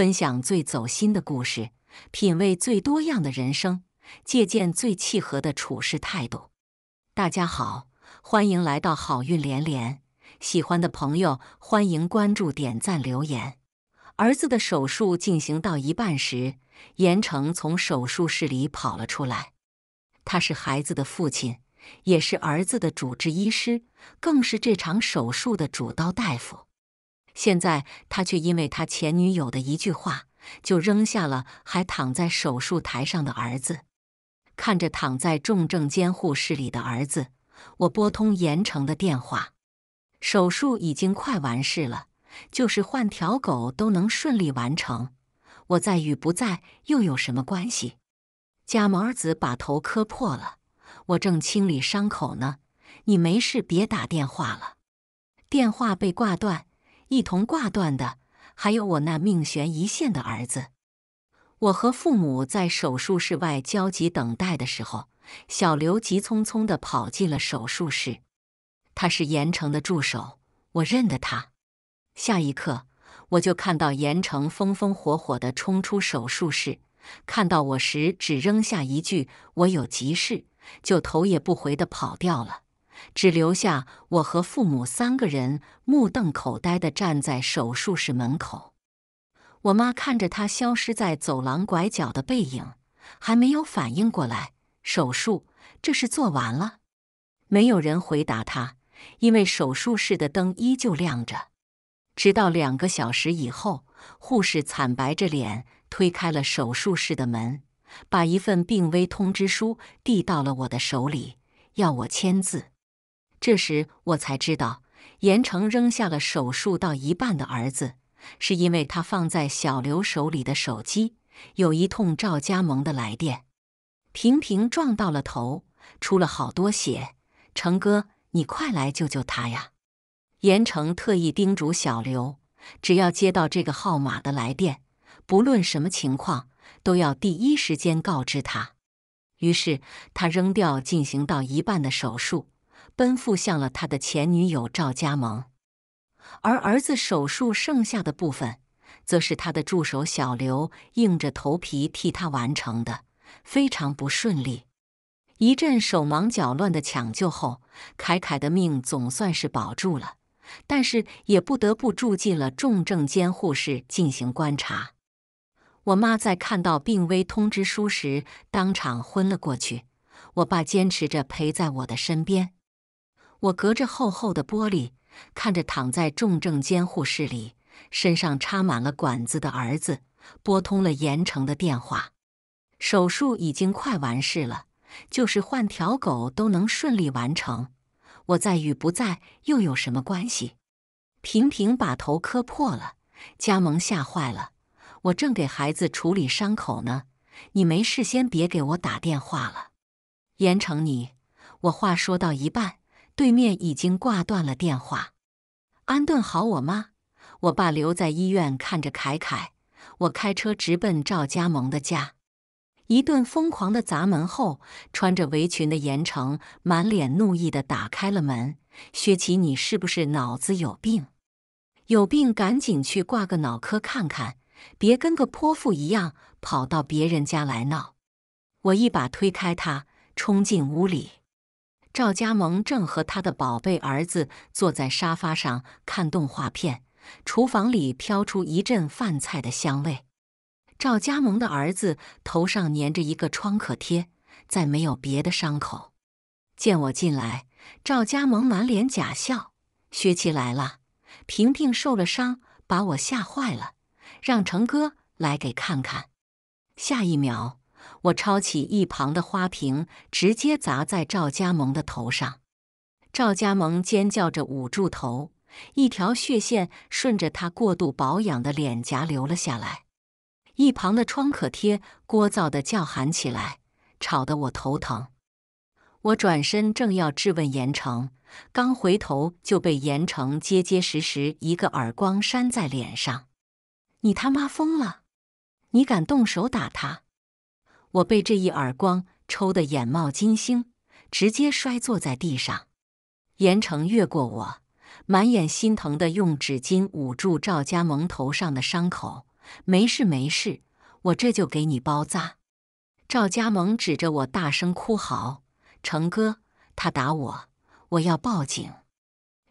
分享最走心的故事，品味最多样的人生，借鉴最契合的处事态度。大家好，欢迎来到好运连连。喜欢的朋友，欢迎关注、点赞、留言。儿子的手术进行到一半时，严成从手术室里跑了出来。他是孩子的父亲，也是儿子的主治医师，更是这场手术的主刀大夫。现在他却因为他前女友的一句话，就扔下了还躺在手术台上的儿子。看着躺在重症监护室里的儿子，我拨通严城的电话。手术已经快完事了，就是换条狗都能顺利完成。我在与不在又有什么关系？假毛子把头磕破了，我正清理伤口呢。你没事别打电话了。电话被挂断。一同挂断的，还有我那命悬一线的儿子。我和父母在手术室外焦急等待的时候，小刘急匆匆地跑进了手术室。他是严城的助手，我认得他。下一刻，我就看到严城风风火火地冲出手术室，看到我时只扔下一句“我有急事”，就头也不回地跑掉了。只留下我和父母三个人目瞪口呆地站在手术室门口。我妈看着他消失在走廊拐角的背影，还没有反应过来，手术这是做完了。没有人回答他，因为手术室的灯依旧亮着。直到两个小时以后，护士惨白着脸推开了手术室的门，把一份病危通知书递到了我的手里，要我签字。这时我才知道，严城扔下了手术到一半的儿子，是因为他放在小刘手里的手机有一通赵家萌的来电。平平撞到了头，出了好多血。成哥，你快来救救他呀！严城特意叮嘱小刘，只要接到这个号码的来电，不论什么情况，都要第一时间告知他。于是他扔掉进行到一半的手术。奔赴向了他的前女友赵佳萌，而儿子手术剩下的部分，则是他的助手小刘硬着头皮替他完成的，非常不顺利。一阵手忙脚乱的抢救后，凯凯的命总算是保住了，但是也不得不住进了重症监护室进行观察。我妈在看到病危通知书时，当场昏了过去。我爸坚持着陪在我的身边。我隔着厚厚的玻璃看着躺在重症监护室里、身上插满了管子的儿子，拨通了严城的电话。手术已经快完事了，就是换条狗都能顺利完成。我在与不在又有什么关系？平平把头磕破了，加盟吓坏了。我正给孩子处理伤口呢，你没事先别给我打电话了。严城，你我话说到一半。对面已经挂断了电话，安顿好我妈，我爸留在医院看着凯凯。我开车直奔赵家萌的家，一顿疯狂的砸门后，穿着围裙的严城满脸怒意的打开了门：“薛琪，你是不是脑子有病？有病赶紧去挂个脑科看看，别跟个泼妇一样跑到别人家来闹！”我一把推开他，冲进屋里。赵家萌正和他的宝贝儿子坐在沙发上看动画片，厨房里飘出一阵饭菜的香味。赵家萌的儿子头上粘着一个创可贴，再没有别的伤口。见我进来，赵家萌满脸假笑：“薛琪来了，平平受了伤，把我吓坏了，让成哥来给看看。”下一秒。我抄起一旁的花瓶，直接砸在赵家萌的头上。赵家萌尖叫着捂住头，一条血线顺着他过度保养的脸颊流了下来。一旁的创可贴聒噪的叫喊起来，吵得我头疼。我转身正要质问严城，刚回头就被严城结结实实一个耳光扇在脸上。“你他妈疯了！你敢动手打他！”我被这一耳光抽得眼冒金星，直接摔坐在地上。严城越过我，满眼心疼的用纸巾捂住赵家蒙头上的伤口：“没事，没事，我这就给你包扎。”赵家蒙指着我大声哭嚎：“成哥，他打我，我要报警！”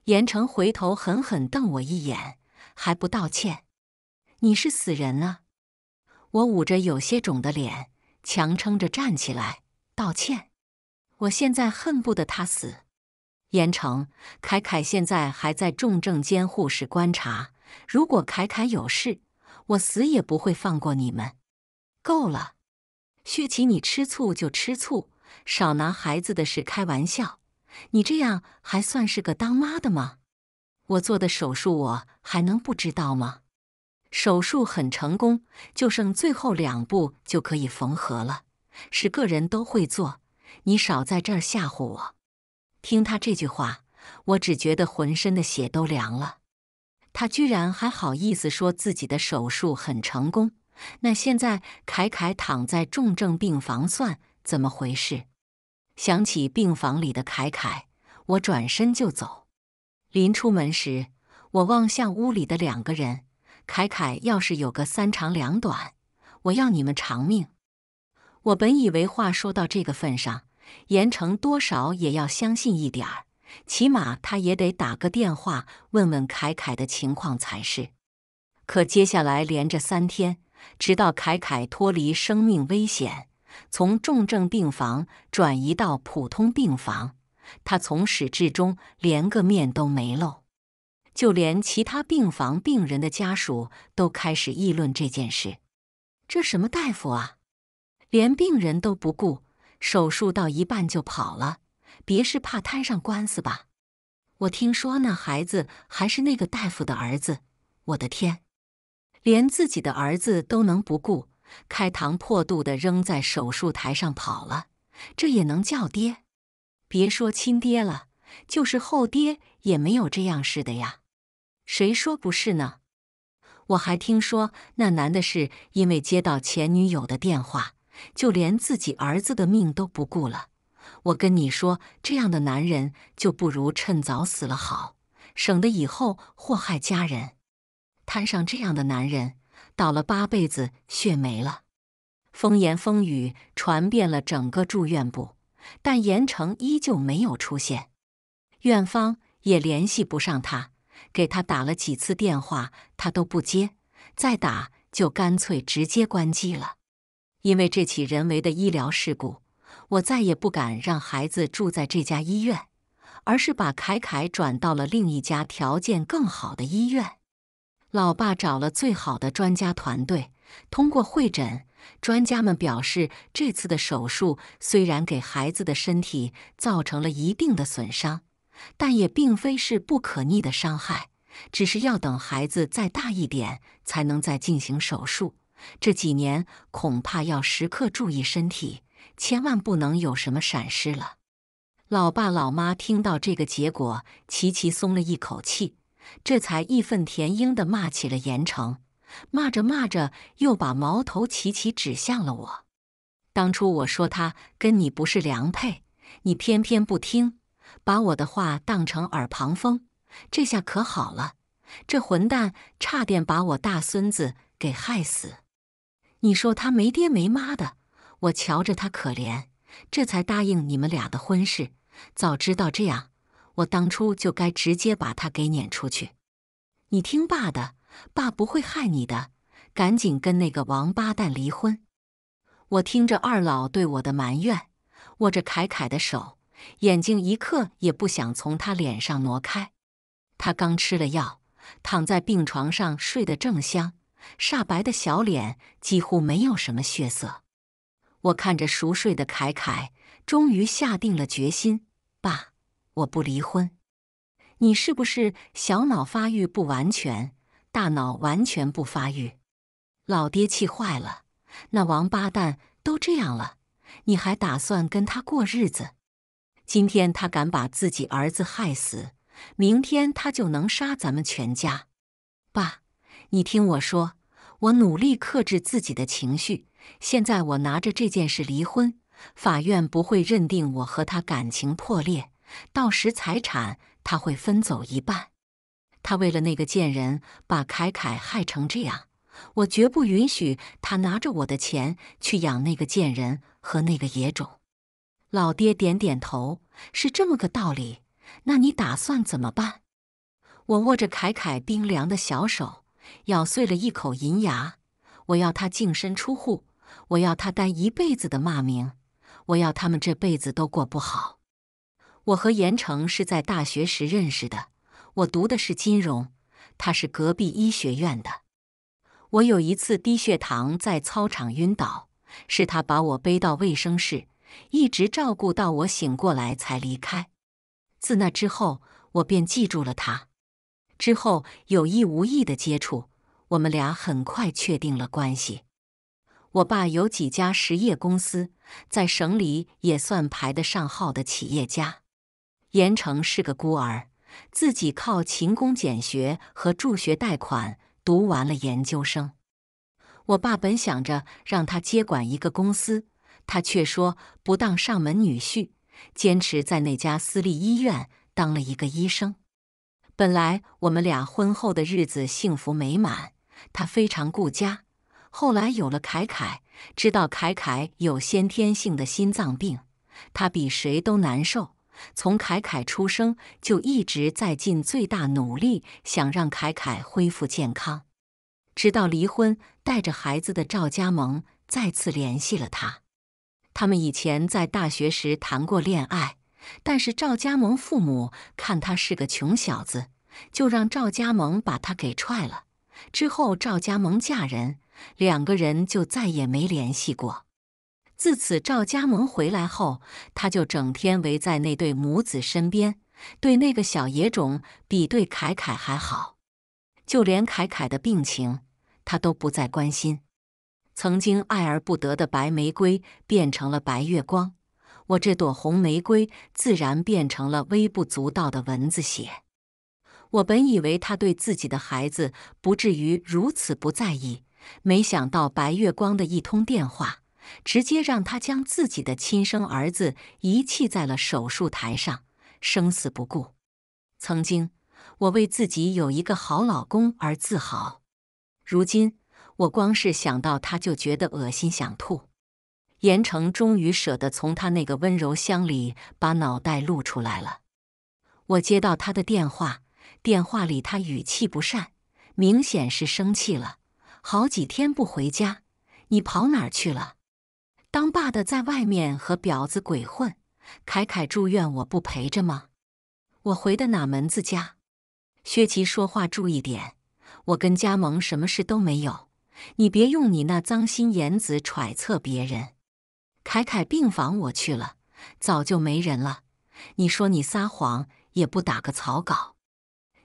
严城回头狠狠瞪我一眼：“还不道歉？你是死人啊！”我捂着有些肿的脸。强撑着站起来道歉。我现在恨不得他死。严城，凯凯现在还在重症监护室观察。如果凯凯有事，我死也不会放过你们。够了，薛琪，你吃醋就吃醋，少拿孩子的事开玩笑。你这样还算是个当妈的吗？我做的手术，我还能不知道吗？手术很成功，就剩最后两步就可以缝合了。是个人都会做，你少在这儿吓唬我！听他这句话，我只觉得浑身的血都凉了。他居然还好意思说自己的手术很成功，那现在凯凯躺在重症病房算怎么回事？想起病房里的凯凯，我转身就走。临出门时，我望向屋里的两个人。凯凯要是有个三长两短，我要你们偿命！我本以为话说到这个份上，严城多少也要相信一点儿，起码他也得打个电话问问凯凯的情况才是。可接下来连着三天，直到凯凯脱离生命危险，从重症病房转移到普通病房，他从始至终连个面都没露。就连其他病房病人的家属都开始议论这件事。这什么大夫啊？连病人都不顾，手术到一半就跑了，别是怕摊上官司吧？我听说那孩子还是那个大夫的儿子，我的天，连自己的儿子都能不顾，开膛破肚的扔在手术台上跑了，这也能叫爹？别说亲爹了，就是后爹也没有这样似的呀！谁说不是呢？我还听说那男的是因为接到前女友的电话，就连自己儿子的命都不顾了。我跟你说，这样的男人就不如趁早死了好，省得以后祸害家人。摊上这样的男人，倒了八辈子血霉了。风言风语传遍了整个住院部，但严城依旧没有出现，院方也联系不上他。给他打了几次电话，他都不接，再打就干脆直接关机了。因为这起人为的医疗事故，我再也不敢让孩子住在这家医院，而是把凯凯转到了另一家条件更好的医院。老爸找了最好的专家团队，通过会诊，专家们表示，这次的手术虽然给孩子的身体造成了一定的损伤。但也并非是不可逆的伤害，只是要等孩子再大一点才能再进行手术。这几年恐怕要时刻注意身体，千万不能有什么闪失了。老爸老妈听到这个结果，齐齐松了一口气，这才义愤填膺地骂起了严城，骂着骂着又把矛头齐齐指向了我。当初我说他跟你不是良配，你偏偏不听。把我的话当成耳旁风，这下可好了，这混蛋差点把我大孙子给害死。你说他没爹没妈的，我瞧着他可怜，这才答应你们俩的婚事。早知道这样，我当初就该直接把他给撵出去。你听爸的，爸不会害你的，赶紧跟那个王八蛋离婚。我听着二老对我的埋怨，握着凯凯的手。眼睛一刻也不想从他脸上挪开。他刚吃了药，躺在病床上睡得正香，煞白的小脸几乎没有什么血色。我看着熟睡的凯凯，终于下定了决心：爸，我不离婚。你是不是小脑发育不完全，大脑完全不发育？老爹气坏了，那王八蛋都这样了，你还打算跟他过日子？今天他敢把自己儿子害死，明天他就能杀咱们全家。爸，你听我说，我努力克制自己的情绪。现在我拿着这件事离婚，法院不会认定我和他感情破裂，到时财产他会分走一半。他为了那个贱人把凯凯害成这样，我绝不允许他拿着我的钱去养那个贱人和那个野种。老爹点点头，是这么个道理。那你打算怎么办？我握着凯凯冰凉的小手，咬碎了一口银牙。我要他净身出户，我要他担一辈子的骂名，我要他们这辈子都过不好。我和严城是在大学时认识的，我读的是金融，他是隔壁医学院的。我有一次低血糖在操场晕倒，是他把我背到卫生室。一直照顾到我醒过来才离开。自那之后，我便记住了他。之后有意无意的接触，我们俩很快确定了关系。我爸有几家实业公司，在省里也算排得上号的企业家。严城是个孤儿，自己靠勤工俭学和助学贷款读完了研究生。我爸本想着让他接管一个公司。他却说不当上门女婿，坚持在那家私立医院当了一个医生。本来我们俩婚后的日子幸福美满，他非常顾家。后来有了凯凯，知道凯凯有先天性的心脏病，他比谁都难受。从凯凯出生就一直在尽最大努力想让凯凯恢复健康。直到离婚带着孩子的赵家萌再次联系了他。他们以前在大学时谈过恋爱，但是赵家萌父母看他是个穷小子，就让赵家萌把他给踹了。之后赵家萌嫁人，两个人就再也没联系过。自此赵家萌回来后，他就整天围在那对母子身边，对那个小野种比对凯凯还好，就连凯凯的病情，他都不再关心。曾经爱而不得的白玫瑰变成了白月光，我这朵红玫瑰自然变成了微不足道的蚊子血。我本以为他对自己的孩子不至于如此不在意，没想到白月光的一通电话，直接让他将自己的亲生儿子遗弃在了手术台上，生死不顾。曾经，我为自己有一个好老公而自豪，如今。我光是想到他就觉得恶心，想吐。严城终于舍得从他那个温柔乡里把脑袋露出来了。我接到他的电话，电话里他语气不善，明显是生气了。好几天不回家，你跑哪儿去了？当爸的在外面和婊子鬼混？凯凯住院，我不陪着吗？我回的哪门子家？薛琪说话注意点，我跟加盟什么事都没有。你别用你那脏心眼子揣测别人。凯凯病房我去了，早就没人了。你说你撒谎也不打个草稿，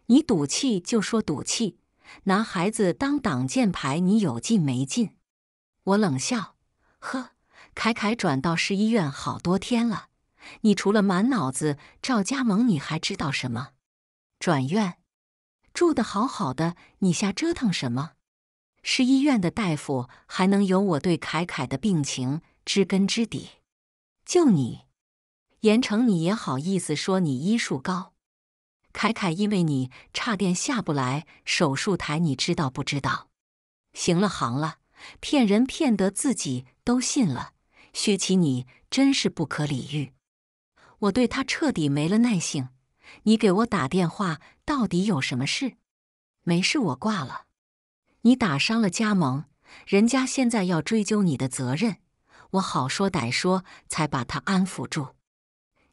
你赌气就说赌气，拿孩子当挡箭牌，你有劲没劲？我冷笑，呵，凯凯转到市医院好多天了，你除了满脑子赵家萌，你还知道什么？转院，住的好好的，你瞎折腾什么？是医院的大夫，还能有我对凯凯的病情知根知底？就你，严成，你也好意思说你医术高？凯凯因为你差点下不来手术台，你知道不知道？行了，行了，骗人骗得自己都信了，薛奇，你真是不可理喻！我对他彻底没了耐性。你给我打电话，到底有什么事？没事，我挂了。你打伤了加盟，人家现在要追究你的责任，我好说歹说才把他安抚住。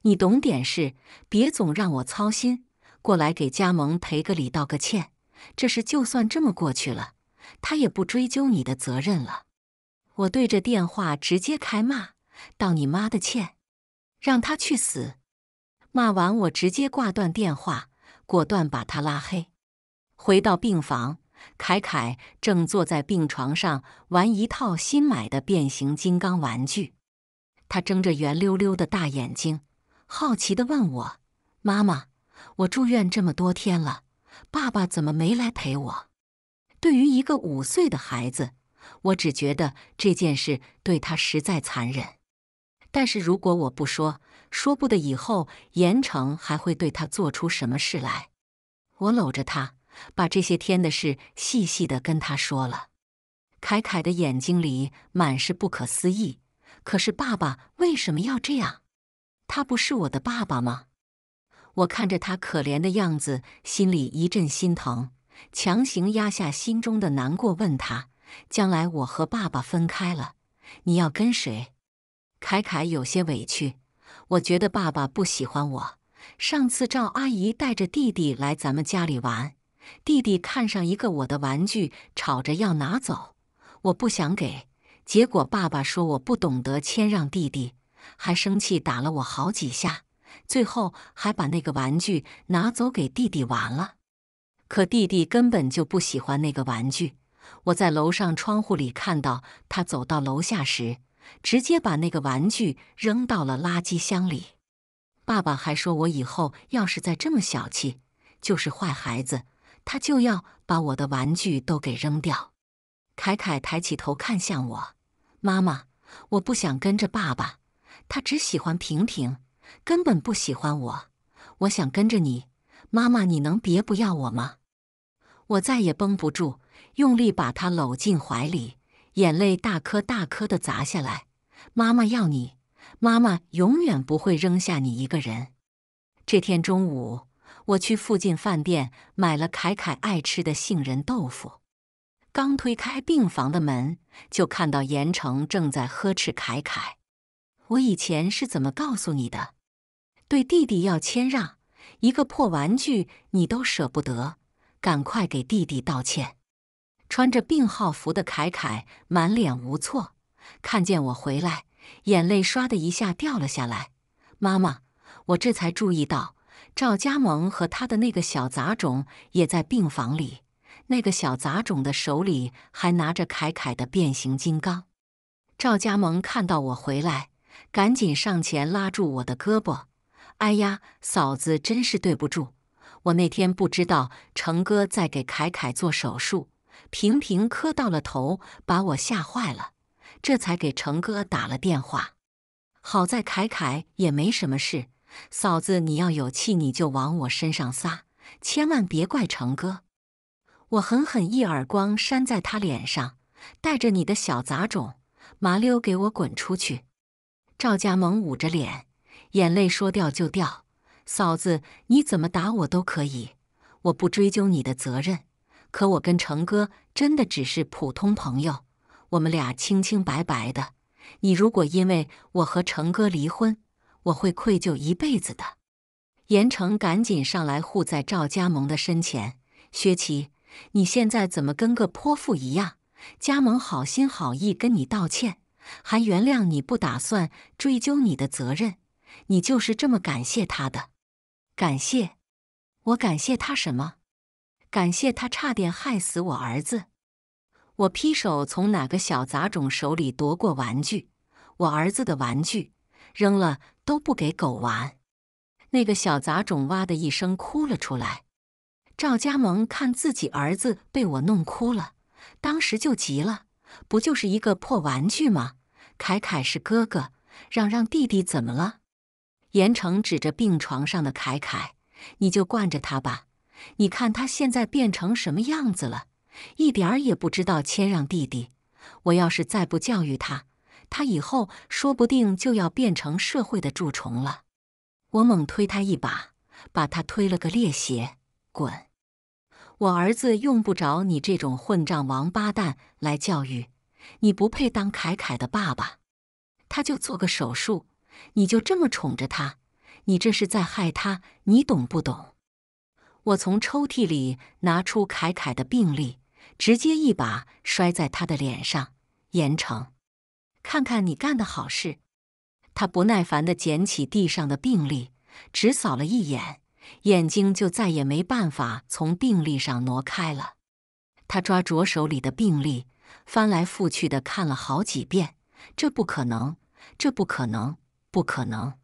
你懂点事，别总让我操心。过来给加盟赔个礼，道个歉。这事就算这么过去了，他也不追究你的责任了。我对着电话直接开骂，道你妈的歉，让他去死！骂完我直接挂断电话，果断把他拉黑。回到病房。凯凯正坐在病床上玩一套新买的变形金刚玩具，他睁着圆溜溜的大眼睛，好奇的问我：“妈妈，我住院这么多天了，爸爸怎么没来陪我？”对于一个五岁的孩子，我只觉得这件事对他实在残忍。但是如果我不说，说不得以后严城还会对他做出什么事来。我搂着他。把这些天的事细细的跟他说了，凯凯的眼睛里满是不可思议。可是爸爸为什么要这样？他不是我的爸爸吗？我看着他可怜的样子，心里一阵心疼，强行压下心中的难过，问他：“将来我和爸爸分开了，你要跟谁？”凯凯有些委屈。我觉得爸爸不喜欢我。上次赵阿姨带着弟弟来咱们家里玩。弟弟看上一个我的玩具，吵着要拿走，我不想给。结果爸爸说我不懂得谦让，弟弟还生气打了我好几下，最后还把那个玩具拿走给弟弟玩了。可弟弟根本就不喜欢那个玩具。我在楼上窗户里看到他走到楼下时，直接把那个玩具扔到了垃圾箱里。爸爸还说我以后要是再这么小气，就是坏孩子。他就要把我的玩具都给扔掉。凯凯抬起头看向我，妈妈，我不想跟着爸爸，他只喜欢平平，根本不喜欢我。我想跟着你，妈妈，你能别不要我吗？我再也绷不住，用力把他搂进怀里，眼泪大颗大颗的砸下来。妈妈要你，妈妈永远不会扔下你一个人。这天中午。我去附近饭店买了凯凯爱吃的杏仁豆腐。刚推开病房的门，就看到盐城正在呵斥凯凯：“我以前是怎么告诉你的？对弟弟要谦让，一个破玩具你都舍不得，赶快给弟弟道歉。”穿着病号服的凯凯满脸无措，看见我回来，眼泪唰的一下掉了下来。妈妈，我这才注意到。赵家萌和他的那个小杂种也在病房里，那个小杂种的手里还拿着凯凯的变形金刚。赵家萌看到我回来，赶紧上前拉住我的胳膊：“哎呀，嫂子，真是对不住！我那天不知道成哥在给凯凯做手术，平平磕到了头，把我吓坏了，这才给成哥打了电话。好在凯凯也没什么事。”嫂子，你要有气你就往我身上撒，千万别怪成哥。我狠狠一耳光扇在他脸上，带着你的小杂种，麻溜给我滚出去！赵家萌捂着脸，眼泪说掉就掉。嫂子，你怎么打我都可以，我不追究你的责任。可我跟成哥真的只是普通朋友，我们俩清清白白的。你如果因为我和成哥离婚，我会愧疚一辈子的。严城赶紧上来护在赵家萌的身前。薛琪，你现在怎么跟个泼妇一样？家萌好心好意跟你道歉，还原谅你不打算追究你的责任，你就是这么感谢他的？感谢？我感谢他什么？感谢他差点害死我儿子？我劈手从哪个小杂种手里夺过玩具，我儿子的玩具，扔了。都不给狗玩，那个小杂种哇的一声哭了出来。赵家萌看自己儿子被我弄哭了，当时就急了：“不就是一个破玩具吗？凯凯是哥哥，让让弟弟怎么了？”严成指着病床上的凯凯：“你就惯着他吧，你看他现在变成什么样子了，一点儿也不知道谦让弟弟。我要是再不教育他。”他以后说不定就要变成社会的蛀虫了。我猛推他一把，把他推了个趔趄，滚！我儿子用不着你这种混账王八蛋来教育，你不配当凯凯的爸爸。他就做个手术，你就这么宠着他，你这是在害他，你懂不懂？我从抽屉里拿出凯凯的病历，直接一把摔在他的脸上，严惩。看看你干的好事！他不耐烦地捡起地上的病历，只扫了一眼，眼睛就再也没办法从病历上挪开了。他抓着手里的病历，翻来覆去地看了好几遍。这不可能！这不可能！不可能！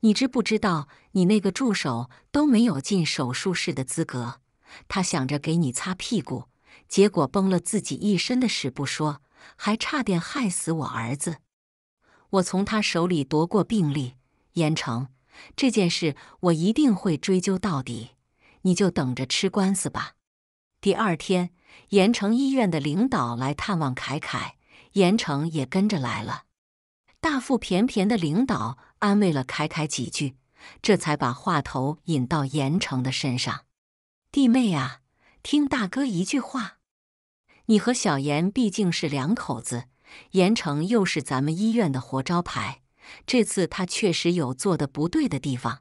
你知不知道，你那个助手都没有进手术室的资格？他想着给你擦屁股，结果崩了自己一身的屎不说。还差点害死我儿子！我从他手里夺过病历，严城，这件事我一定会追究到底，你就等着吃官司吧。第二天，盐城医院的领导来探望凯凯，严城也跟着来了。大腹便便的领导安慰了凯凯几句，这才把话头引到严城的身上：“弟妹啊，听大哥一句话。”你和小严毕竟是两口子，严城又是咱们医院的活招牌。这次他确实有做的不对的地方，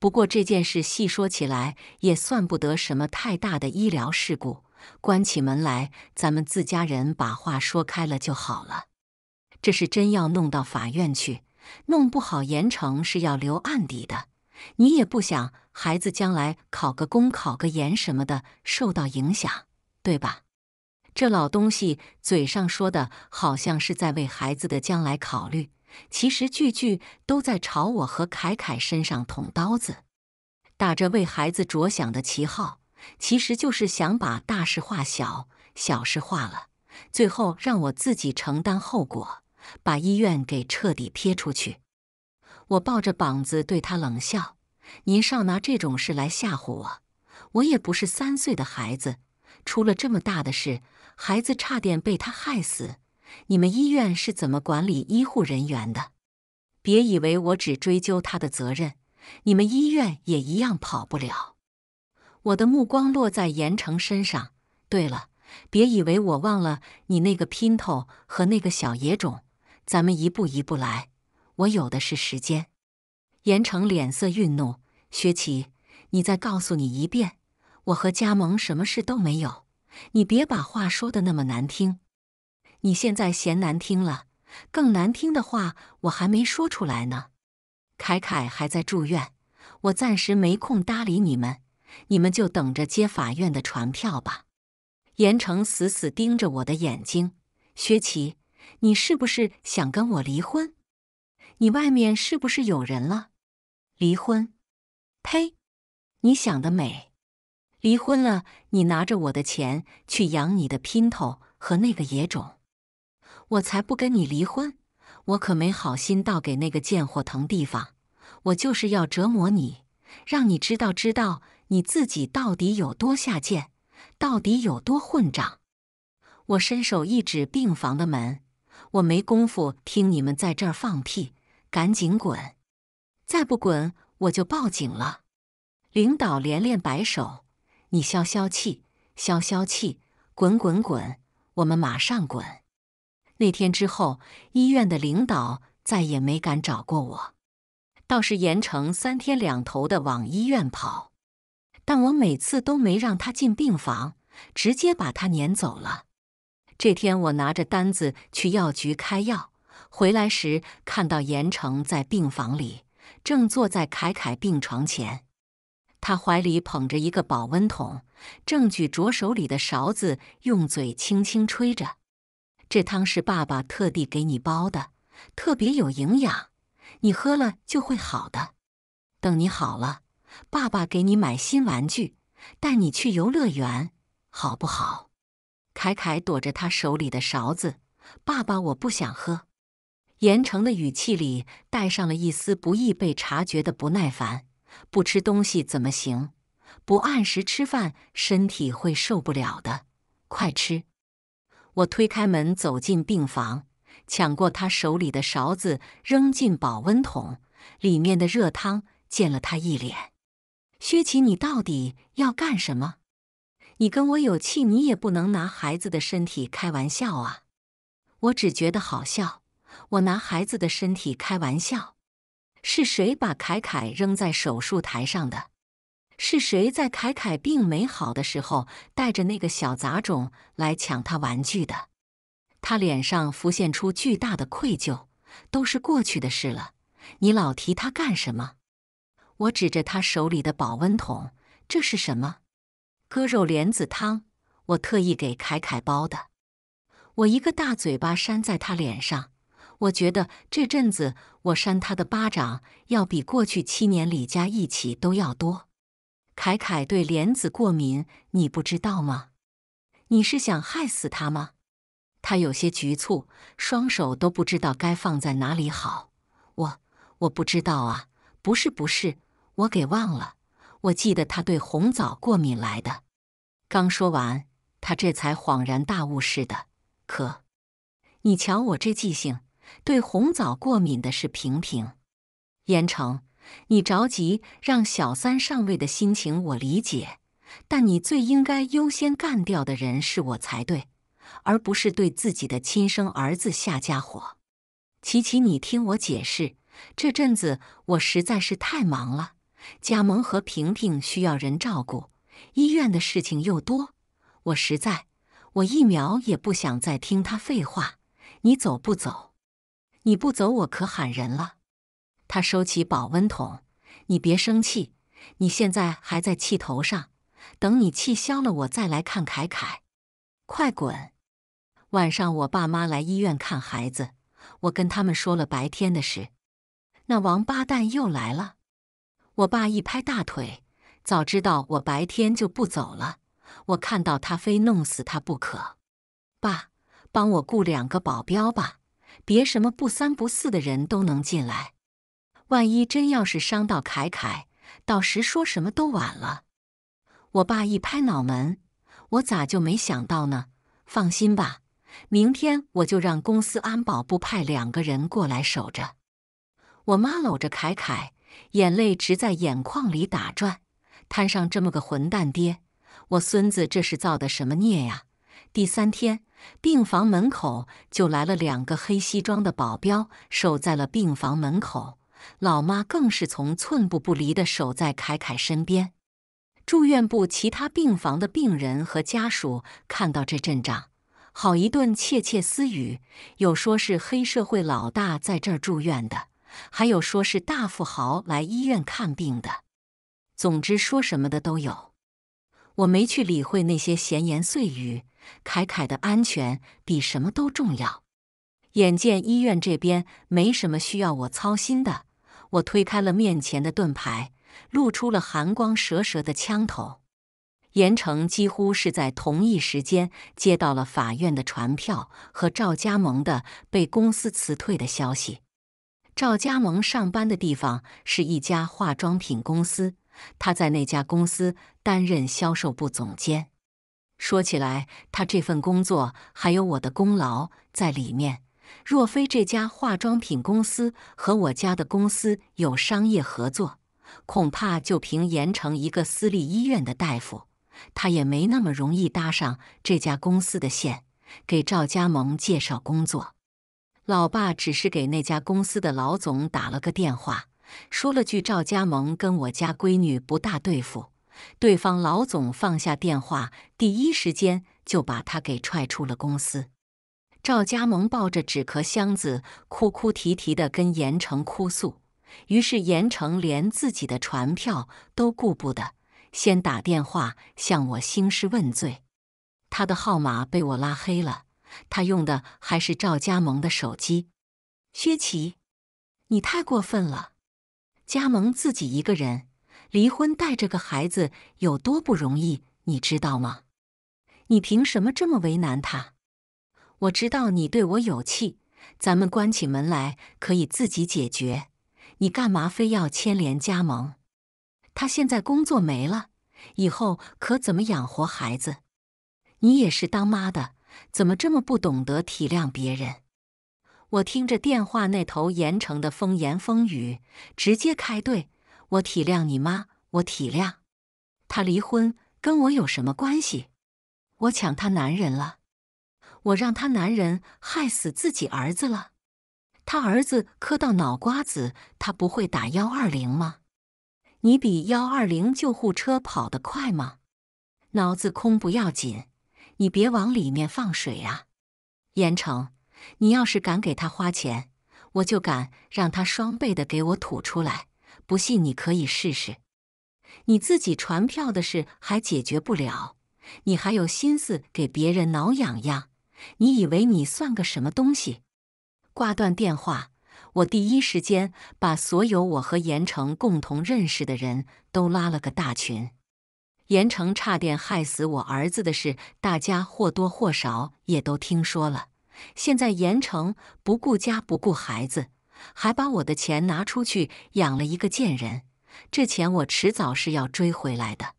不过这件事细说起来也算不得什么太大的医疗事故。关起门来，咱们自家人把话说开了就好了。这是真要弄到法院去，弄不好严城是要留案底的。你也不想孩子将来考个公、考个研什么的受到影响，对吧？这老东西嘴上说的好像是在为孩子的将来考虑，其实句句都在朝我和凯凯身上捅刀子，打着为孩子着想的旗号，其实就是想把大事化小，小事化了，最后让我自己承担后果，把医院给彻底撇出去。我抱着膀子对他冷笑：“您少拿这种事来吓唬我，我也不是三岁的孩子。”出了这么大的事，孩子差点被他害死。你们医院是怎么管理医护人员的？别以为我只追究他的责任，你们医院也一样跑不了。我的目光落在严城身上。对了，别以为我忘了你那个姘头和那个小野种。咱们一步一步来，我有的是时间。严城脸色愠怒：“薛琪，你再告诉你一遍。”我和加盟什么事都没有，你别把话说的那么难听。你现在嫌难听了，更难听的话我还没说出来呢。凯凯还在住院，我暂时没空搭理你们，你们就等着接法院的传票吧。严城死死盯着我的眼睛，薛琪，你是不是想跟我离婚？你外面是不是有人了？离婚？呸！你想得美！离婚了，你拿着我的钱去养你的姘头和那个野种，我才不跟你离婚！我可没好心到给那个贱货腾地方，我就是要折磨你，让你知道知道你自己到底有多下贱，到底有多混账！我伸手一指病房的门，我没工夫听你们在这儿放屁，赶紧滚！再不滚，我就报警了！领导连连摆手。你消消气，消消气，滚滚滚，我们马上滚。那天之后，医院的领导再也没敢找过我，倒是严城三天两头的往医院跑，但我每次都没让他进病房，直接把他撵走了。这天，我拿着单子去药局开药，回来时看到严城在病房里，正坐在凯凯病床前。他怀里捧着一个保温桶，正举着手里的勺子，用嘴轻轻吹着。这汤是爸爸特地给你煲的，特别有营养，你喝了就会好的。等你好了，爸爸给你买新玩具，带你去游乐园，好不好？凯凯躲着他手里的勺子，爸爸我不想喝。严惩的语气里带上了一丝不易被察觉的不耐烦。不吃东西怎么行？不按时吃饭，身体会受不了的。快吃！我推开门走进病房，抢过他手里的勺子，扔进保温桶，里面的热汤溅了他一脸。薛琪，你到底要干什么？你跟我有气，你也不能拿孩子的身体开玩笑啊！我只觉得好笑，我拿孩子的身体开玩笑。是谁把凯凯扔在手术台上的？是谁在凯凯病没好的时候带着那个小杂种来抢他玩具的？他脸上浮现出巨大的愧疚。都是过去的事了，你老提他干什么？我指着他手里的保温桶：“这是什么？割肉莲子汤，我特意给凯凯煲的。”我一个大嘴巴扇在他脸上。我觉得这阵子我扇他的巴掌要比过去七年李家一起都要多。凯凯对莲子过敏，你不知道吗？你是想害死他吗？他有些局促，双手都不知道该放在哪里好。我我不知道啊，不是不是，我给忘了。我记得他对红枣过敏来的。刚说完，他这才恍然大悟似的。可你瞧我这记性。对红枣过敏的是平平，严成，你着急让小三上位的心情我理解，但你最应该优先干掉的人是我才对，而不是对自己的亲生儿子下家伙。琪琪，你听我解释，这阵子我实在是太忙了，加萌和平平需要人照顾，医院的事情又多，我实在……我一秒也不想再听他废话，你走不走？你不走，我可喊人了。他收起保温桶。你别生气，你现在还在气头上。等你气消了，我再来看凯凯。快滚！晚上我爸妈来医院看孩子，我跟他们说了白天的事。那王八蛋又来了。我爸一拍大腿，早知道我白天就不走了。我看到他，非弄死他不可。爸，帮我雇两个保镖吧。别什么不三不四的人都能进来，万一真要是伤到凯凯，到时说什么都晚了。我爸一拍脑门：“我咋就没想到呢？”放心吧，明天我就让公司安保部派两个人过来守着。我妈搂着凯凯，眼泪直在眼眶里打转。摊上这么个混蛋爹，我孙子这是造的什么孽呀？第三天，病房门口就来了两个黑西装的保镖，守在了病房门口。老妈更是从寸步不离地守在凯凯身边。住院部其他病房的病人和家属看到这阵仗，好一顿窃窃私语，有说是黑社会老大在这住院的，还有说是大富豪来医院看病的。总之，说什么的都有。我没去理会那些闲言碎语。凯凯的安全比什么都重要。眼见医院这边没什么需要我操心的，我推开了面前的盾牌，露出了寒光蛇蛇的枪头。严城几乎是在同一时间接到了法院的传票和赵加萌的被公司辞退的消息。赵加萌上班的地方是一家化妆品公司，他在那家公司担任销售部总监。说起来，他这份工作还有我的功劳在里面。若非这家化妆品公司和我家的公司有商业合作，恐怕就凭盐城一个私立医院的大夫，他也没那么容易搭上这家公司的线，给赵家萌介绍工作。老爸只是给那家公司的老总打了个电话，说了句赵家萌跟我家闺女不大对付。对方老总放下电话，第一时间就把他给踹出了公司。赵佳萌抱着纸壳箱子，哭哭啼啼的跟严城哭诉。于是严城连自己的船票都顾不得，先打电话向我兴师问罪。他的号码被我拉黑了，他用的还是赵佳萌的手机。薛琪，你太过分了！加盟自己一个人。离婚带着个孩子有多不容易，你知道吗？你凭什么这么为难他？我知道你对我有气，咱们关起门来可以自己解决。你干嘛非要牵连加盟？他现在工作没了，以后可怎么养活孩子？你也是当妈的，怎么这么不懂得体谅别人？我听着电话那头严城的风言风语，直接开怼。我体谅你妈，我体谅，她离婚跟我有什么关系？我抢她男人了，我让她男人害死自己儿子了，她儿子磕到脑瓜子，他不会打幺二零吗？你比幺二零救护车跑得快吗？脑子空不要紧，你别往里面放水啊！严城，你要是敢给她花钱，我就敢让他双倍的给我吐出来。不信你可以试试，你自己传票的事还解决不了，你还有心思给别人挠痒痒？你以为你算个什么东西？挂断电话，我第一时间把所有我和盐城共同认识的人都拉了个大群。盐城差点害死我儿子的事，大家或多或少也都听说了。现在盐城不顾家，不顾孩子。还把我的钱拿出去养了一个贱人，这钱我迟早是要追回来的。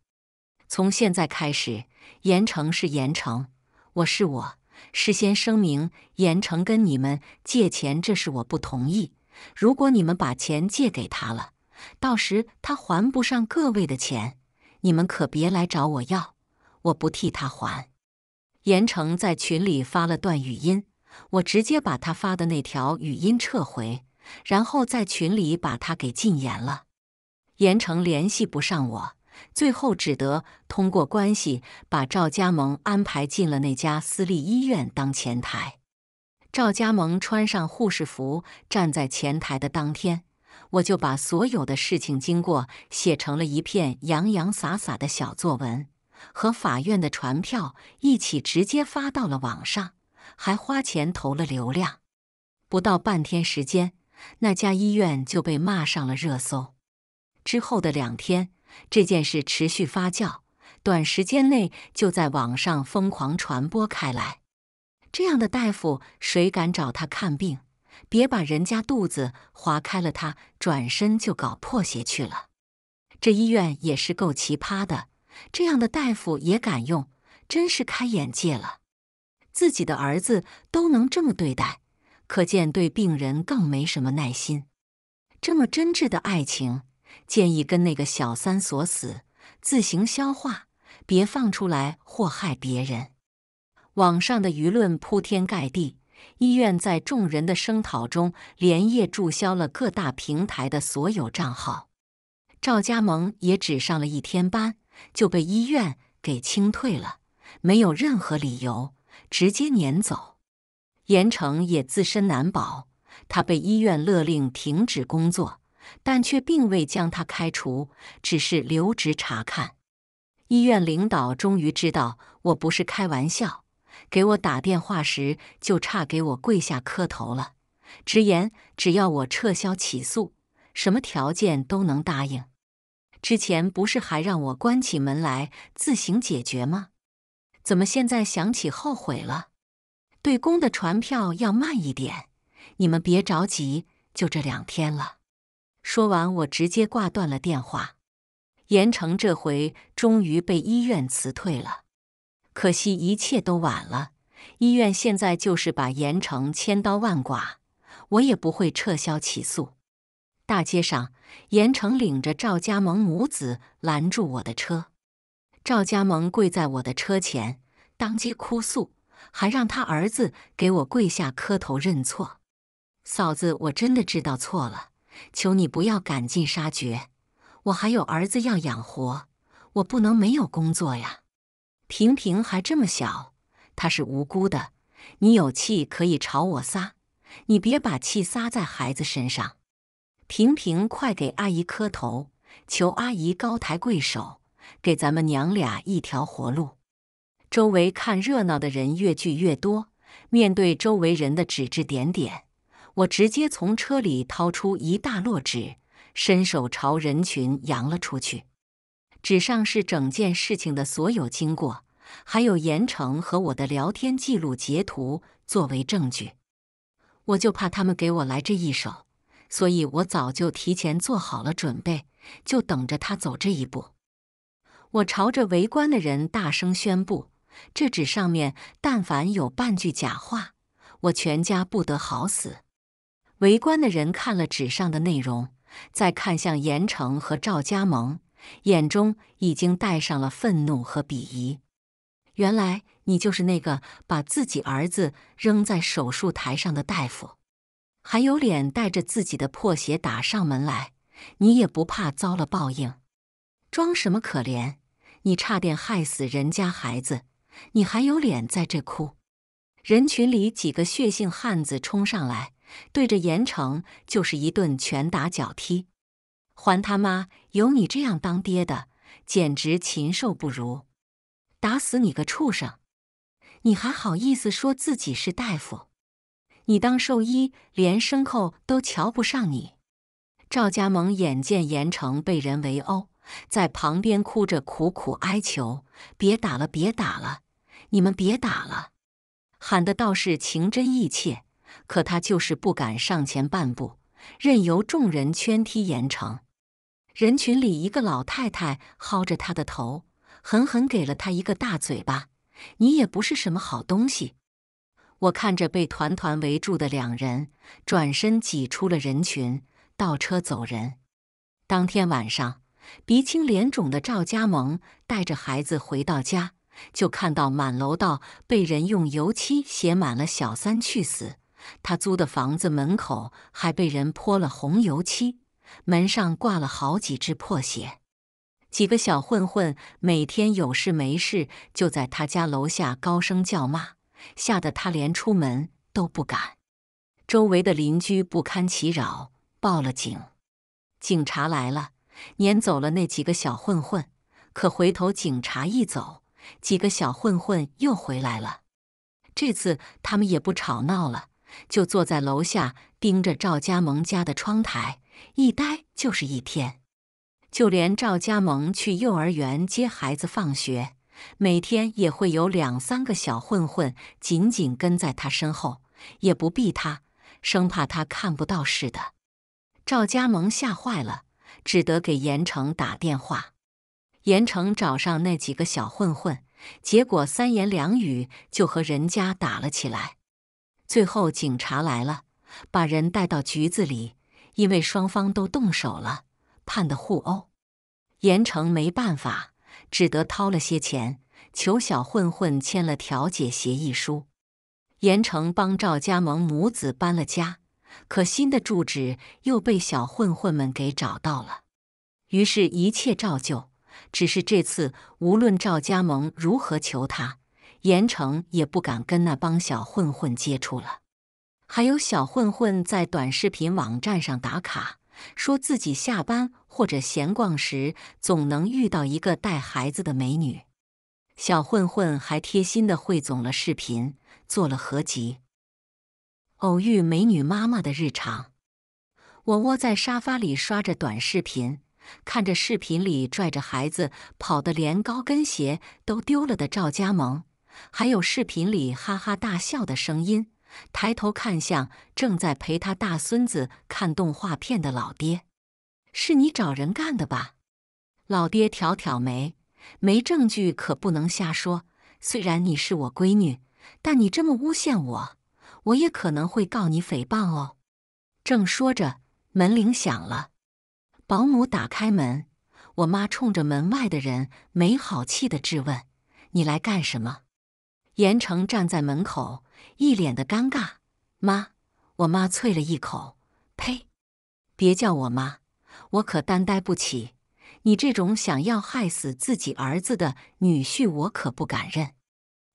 从现在开始，盐城是盐城，我是我。事先声明，盐城跟你们借钱这事我不同意。如果你们把钱借给他了，到时他还不上各位的钱，你们可别来找我要，我不替他还。盐城在群里发了段语音，我直接把他发的那条语音撤回。然后在群里把他给禁言了。严城联系不上我，最后只得通过关系把赵家萌安排进了那家私立医院当前台。赵家萌穿上护士服站在前台的当天，我就把所有的事情经过写成了一篇洋洋洒洒的小作文，和法院的传票一起直接发到了网上，还花钱投了流量。不到半天时间。那家医院就被骂上了热搜。之后的两天，这件事持续发酵，短时间内就在网上疯狂传播开来。这样的大夫，谁敢找他看病？别把人家肚子划开了，他转身就搞破鞋去了。这医院也是够奇葩的，这样的大夫也敢用，真是开眼界了。自己的儿子都能这么对待。可见对病人更没什么耐心。这么真挚的爱情，建议跟那个小三锁死，自行消化，别放出来祸害别人。网上的舆论铺天盖地，医院在众人的声讨中连夜注销了各大平台的所有账号。赵家萌也只上了一天班，就被医院给清退了，没有任何理由，直接撵走。盐城也自身难保，他被医院勒令停止工作，但却并未将他开除，只是留职查看。医院领导终于知道我不是开玩笑，给我打电话时就差给我跪下磕头了，直言只要我撤销起诉，什么条件都能答应。之前不是还让我关起门来自行解决吗？怎么现在想起后悔了？对公的船票要慢一点，你们别着急，就这两天了。说完，我直接挂断了电话。严城这回终于被医院辞退了，可惜一切都晚了。医院现在就是把严城千刀万剐，我也不会撤销起诉。大街上，严城领着赵家蒙母子拦住我的车，赵家蒙跪在我的车前，当街哭诉。还让他儿子给我跪下磕头认错，嫂子，我真的知道错了，求你不要赶尽杀绝，我还有儿子要养活，我不能没有工作呀。平平还这么小，他是无辜的，你有气可以朝我撒，你别把气撒在孩子身上。平平，快给阿姨磕头，求阿姨高抬贵手，给咱们娘俩一条活路。周围看热闹的人越聚越多，面对周围人的指指点点，我直接从车里掏出一大摞纸，伸手朝人群扬了出去。纸上是整件事情的所有经过，还有严城和我的聊天记录截图作为证据。我就怕他们给我来这一手，所以我早就提前做好了准备，就等着他走这一步。我朝着围观的人大声宣布。这纸上面但凡有半句假话，我全家不得好死。围观的人看了纸上的内容，再看向严城和赵家蒙，眼中已经带上了愤怒和鄙夷。原来你就是那个把自己儿子扔在手术台上的大夫，还有脸带着自己的破鞋打上门来？你也不怕遭了报应？装什么可怜？你差点害死人家孩子！你还有脸在这哭？人群里几个血性汉子冲上来，对着严城就是一顿拳打脚踢。还他妈有你这样当爹的，简直禽兽不如！打死你个畜生！你还好意思说自己是大夫？你当兽医，连牲口都瞧不上你！赵家蒙眼见严城被人围殴。在旁边哭着苦苦哀求：“别打了，别打了，你们别打了！”喊的倒是情真意切，可他就是不敢上前半步，任由众人圈踢严惩。人群里，一个老太太薅着他的头，狠狠给了他一个大嘴巴：“你也不是什么好东西！”我看着被团团围住的两人，转身挤出了人群，倒车走人。当天晚上。鼻青脸肿的赵家蒙带着孩子回到家，就看到满楼道被人用油漆写满了“小三去死”，他租的房子门口还被人泼了红油漆，门上挂了好几只破鞋。几个小混混每天有事没事就在他家楼下高声叫骂，吓得他连出门都不敢。周围的邻居不堪其扰，报了警。警察来了。撵走了那几个小混混，可回头警察一走，几个小混混又回来了。这次他们也不吵闹了，就坐在楼下盯着赵家萌家的窗台，一待就是一天。就连赵家萌去幼儿园接孩子放学，每天也会有两三个小混混紧紧跟在他身后，也不避他，生怕他看不到似的。赵家萌吓坏了。只得给严城打电话，严城找上那几个小混混，结果三言两语就和人家打了起来，最后警察来了，把人带到局子里，因为双方都动手了，判的互殴，严城没办法，只得掏了些钱，求小混混签了调解协议书，严城帮赵家蒙母子搬了家。可新的住址又被小混混们给找到了，于是，一切照旧。只是这次，无论赵家萌如何求他，严城也不敢跟那帮小混混接触了。还有小混混在短视频网站上打卡，说自己下班或者闲逛时，总能遇到一个带孩子的美女。小混混还贴心的汇总了视频，做了合集。偶遇美女妈妈的日常，我窝在沙发里刷着短视频，看着视频里拽着孩子跑的连高跟鞋都丢了的赵佳萌，还有视频里哈哈大笑的声音，抬头看向正在陪他大孙子看动画片的老爹：“是你找人干的吧？”老爹挑挑眉：“没证据可不能瞎说。虽然你是我闺女，但你这么诬陷我。”我也可能会告你诽谤哦。正说着，门铃响了。保姆打开门，我妈冲着门外的人没好气的质问：“你来干什么？”严城站在门口，一脸的尴尬。妈，我妈啐了一口：“呸！别叫我妈，我可担待不起你这种想要害死自己儿子的女婿，我可不敢认。”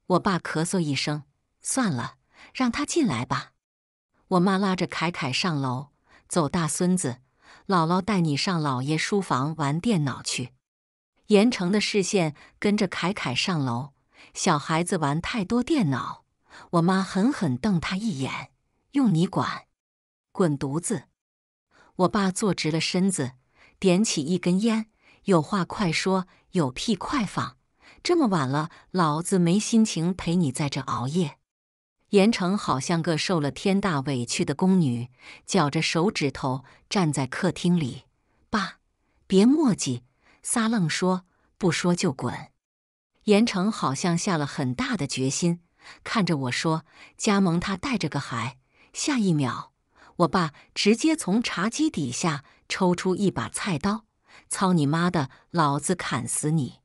我爸咳嗽一声：“算了。”让他进来吧。我妈拉着凯凯上楼，走大孙子，姥姥带你上姥爷书房玩电脑去。严城的视线跟着凯凯上楼。小孩子玩太多电脑，我妈狠狠瞪他一眼，用你管？滚犊子！我爸坐直了身子，点起一根烟，有话快说，有屁快放。这么晚了，老子没心情陪你在这熬夜。严城好像个受了天大委屈的宫女，绞着手指头站在客厅里。爸，别墨迹，撒愣说不说就滚。严城好像下了很大的决心，看着我说：“加盟。”他带着个孩。下一秒，我爸直接从茶几底下抽出一把菜刀，“操你妈的，老子砍死你！”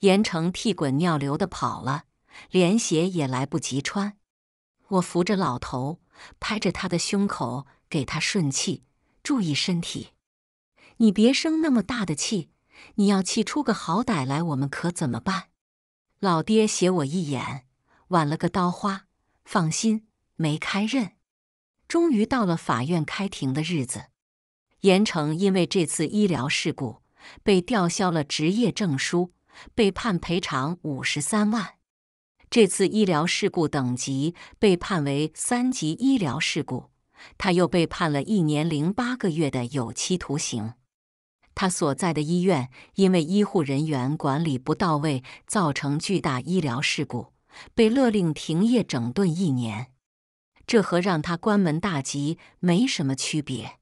严城屁滚尿流的跑了，连鞋也来不及穿。我扶着老头，拍着他的胸口，给他顺气，注意身体。你别生那么大的气，你要气出个好歹来，我们可怎么办？老爹斜我一眼，挽了个刀花，放心，没开刃。终于到了法院开庭的日子，严城因为这次医疗事故被吊销了执业证书，被判赔偿五十三万。这次医疗事故等级被判为三级医疗事故，他又被判了一年零八个月的有期徒刑。他所在的医院因为医护人员管理不到位，造成巨大医疗事故，被勒令停业整顿一年。这和让他关门大吉没什么区别。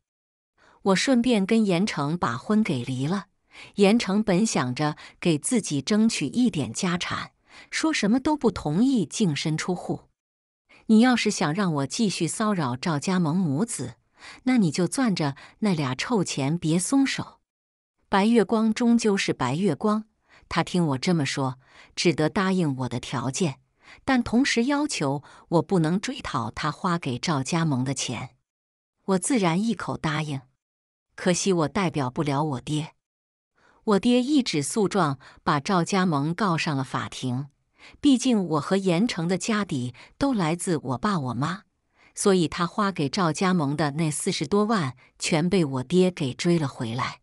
我顺便跟严城把婚给离了。严城本想着给自己争取一点家产。说什么都不同意净身出户。你要是想让我继续骚扰赵家蒙母子，那你就攥着那俩臭钱别松手。白月光终究是白月光。他听我这么说，只得答应我的条件，但同时要求我不能追讨他花给赵家蒙的钱。我自然一口答应，可惜我代表不了我爹。我爹一纸诉状把赵家蒙告上了法庭。毕竟我和盐城的家底都来自我爸我妈，所以他花给赵家蒙的那四十多万全被我爹给追了回来。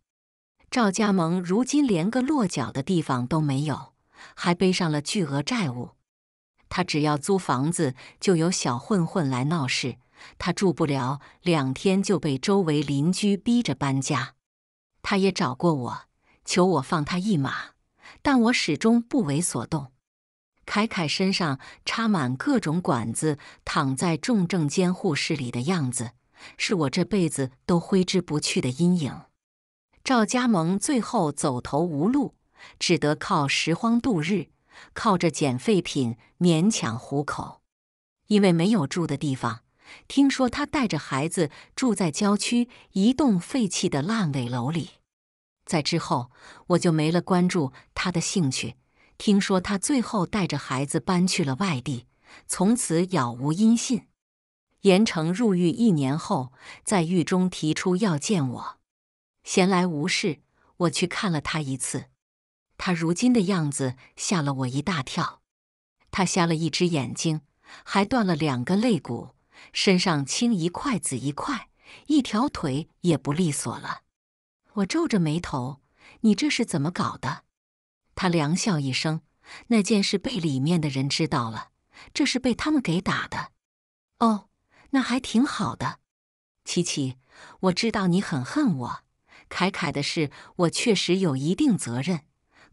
赵家蒙如今连个落脚的地方都没有，还背上了巨额债务。他只要租房子，就有小混混来闹事。他住不了两天，就被周围邻居逼着搬家。他也找过我。求我放他一马，但我始终不为所动。凯凯身上插满各种管子，躺在重症监护室里的样子，是我这辈子都挥之不去的阴影。赵家萌最后走投无路，只得靠拾荒度日，靠着捡废品勉强糊口。因为没有住的地方，听说他带着孩子住在郊区一栋废弃的烂尾楼里。在之后，我就没了关注他的兴趣。听说他最后带着孩子搬去了外地，从此杳无音信。严城入狱一年后，在狱中提出要见我。闲来无事，我去看了他一次。他如今的样子吓了我一大跳。他瞎了一只眼睛，还断了两根肋骨，身上青一块紫一块，一条腿也不利索了。我皱着眉头：“你这是怎么搞的？”他凉笑一声：“那件事被里面的人知道了，这是被他们给打的。”“哦，那还挺好的。”“琪琪，我知道你很恨我，凯凯的事我确实有一定责任，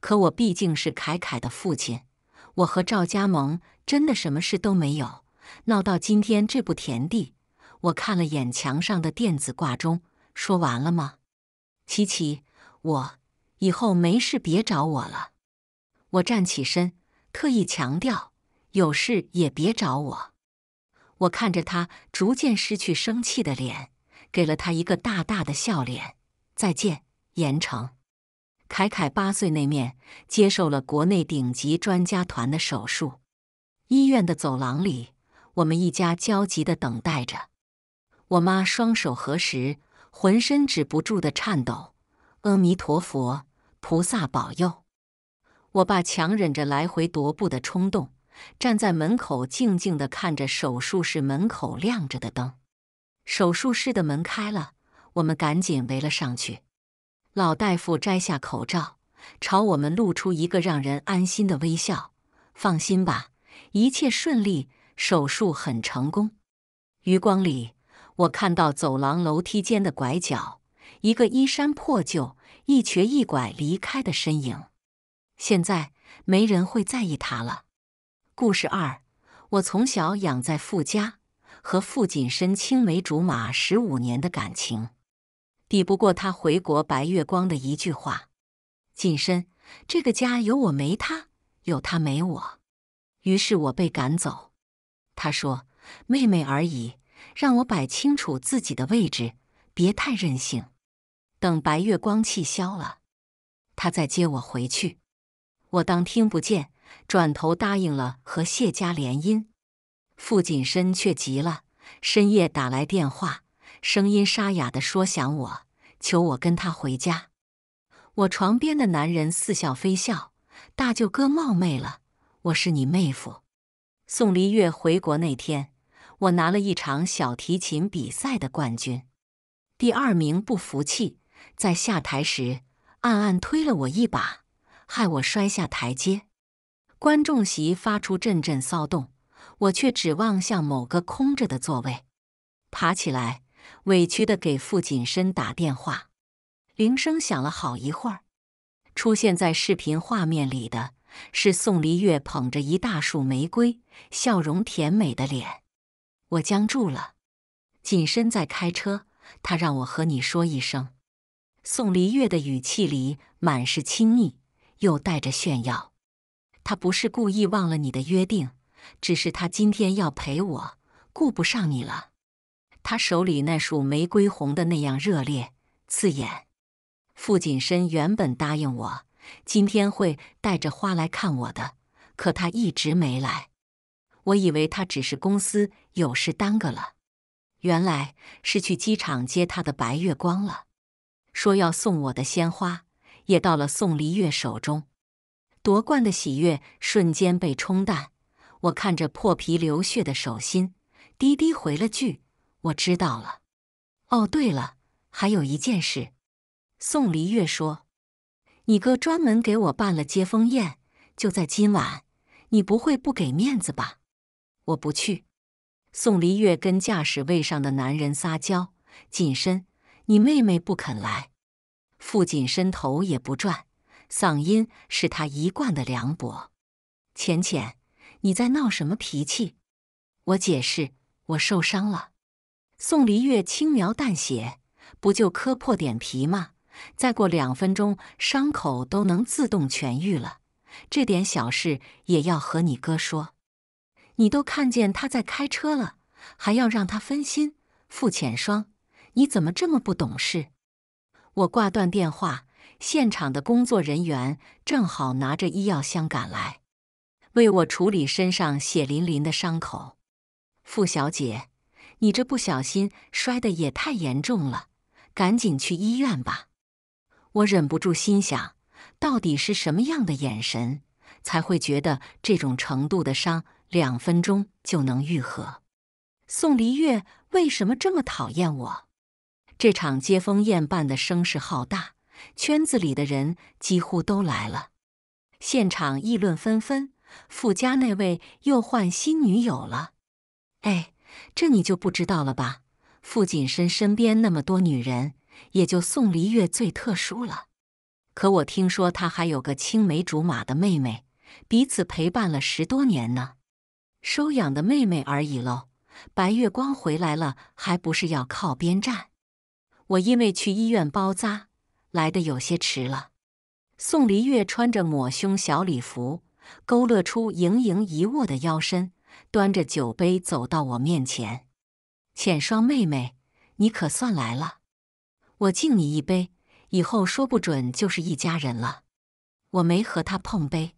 可我毕竟是凯凯的父亲，我和赵家蒙真的什么事都没有，闹到今天这步田地。”我看了眼墙上的电子挂钟：“说完了吗？”琪琪，我以后没事别找我了。我站起身，特意强调：有事也别找我。我看着他逐渐失去生气的脸，给了他一个大大的笑脸。再见，盐城。凯凯八岁那年，接受了国内顶级专家团的手术。医院的走廊里，我们一家焦急的等待着。我妈双手合十。浑身止不住的颤抖，阿弥陀佛，菩萨保佑！我爸强忍着来回踱步的冲动，站在门口静静的看着手术室门口亮着的灯。手术室的门开了，我们赶紧围了上去。老大夫摘下口罩，朝我们露出一个让人安心的微笑：“放心吧，一切顺利，手术很成功。”余光里。我看到走廊楼梯间的拐角，一个衣衫破旧、一瘸一拐离开的身影。现在没人会在意他了。故事二：我从小养在傅家，和傅锦深青梅竹马十五年的感情，抵不过他回国白月光的一句话：“锦深，这个家有我没他，有他没我。”于是我被赶走。他说：“妹妹而已。”让我摆清楚自己的位置，别太任性。等白月光气消了，他再接我回去。我当听不见，转头答应了和谢家联姻。傅锦深却急了，深夜打来电话，声音沙哑地说想我，求我跟他回家。我床边的男人似笑非笑：“大舅哥冒昧了，我是你妹夫。”宋黎月回国那天。我拿了一场小提琴比赛的冠军，第二名不服气，在下台时暗暗推了我一把，害我摔下台阶。观众席发出阵阵骚动，我却指望向某个空着的座位，爬起来，委屈的给傅锦深打电话。铃声响了好一会儿，出现在视频画面里的是宋黎月捧着一大束玫瑰，笑容甜美的脸。我僵住了。景深在开车，他让我和你说一声。宋黎月的语气里满是亲昵，又带着炫耀。他不是故意忘了你的约定，只是他今天要陪我，顾不上你了。他手里那束玫瑰红的那样热烈、刺眼。傅锦深原本答应我，今天会带着花来看我的，可他一直没来。我以为他只是公司有事耽搁了，原来是去机场接他的白月光了。说要送我的鲜花，也到了宋黎月手中。夺冠的喜悦瞬间被冲淡。我看着破皮流血的手心，滴滴回了句：“我知道了。”哦，对了，还有一件事。宋黎月说：“你哥专门给我办了接风宴，就在今晚。你不会不给面子吧？”我不去，宋黎月跟驾驶位上的男人撒娇。锦深，你妹妹不肯来。傅锦深头也不转，嗓音是他一贯的凉薄。浅浅，你在闹什么脾气？我解释，我受伤了。宋黎月轻描淡写：“不就磕破点皮吗？再过两分钟，伤口都能自动痊愈了。这点小事也要和你哥说。”你都看见他在开车了，还要让他分心。傅浅霜，你怎么这么不懂事？我挂断电话，现场的工作人员正好拿着医药箱赶来，为我处理身上血淋淋的伤口。傅小姐，你这不小心摔得也太严重了，赶紧去医院吧。我忍不住心想，到底是什么样的眼神，才会觉得这种程度的伤？两分钟就能愈合。宋黎月为什么这么讨厌我？这场接风宴办的声势浩大，圈子里的人几乎都来了。现场议论纷纷，傅家那位又换新女友了。哎，这你就不知道了吧？傅锦深身边那么多女人，也就宋黎月最特殊了。可我听说他还有个青梅竹马的妹妹，彼此陪伴了十多年呢。收养的妹妹而已喽，白月光回来了，还不是要靠边站？我因为去医院包扎，来的有些迟了。宋黎月穿着抹胸小礼服，勾勒出盈盈一握的腰身，端着酒杯走到我面前：“浅霜妹妹，你可算来了，我敬你一杯，以后说不准就是一家人了。”我没和他碰杯，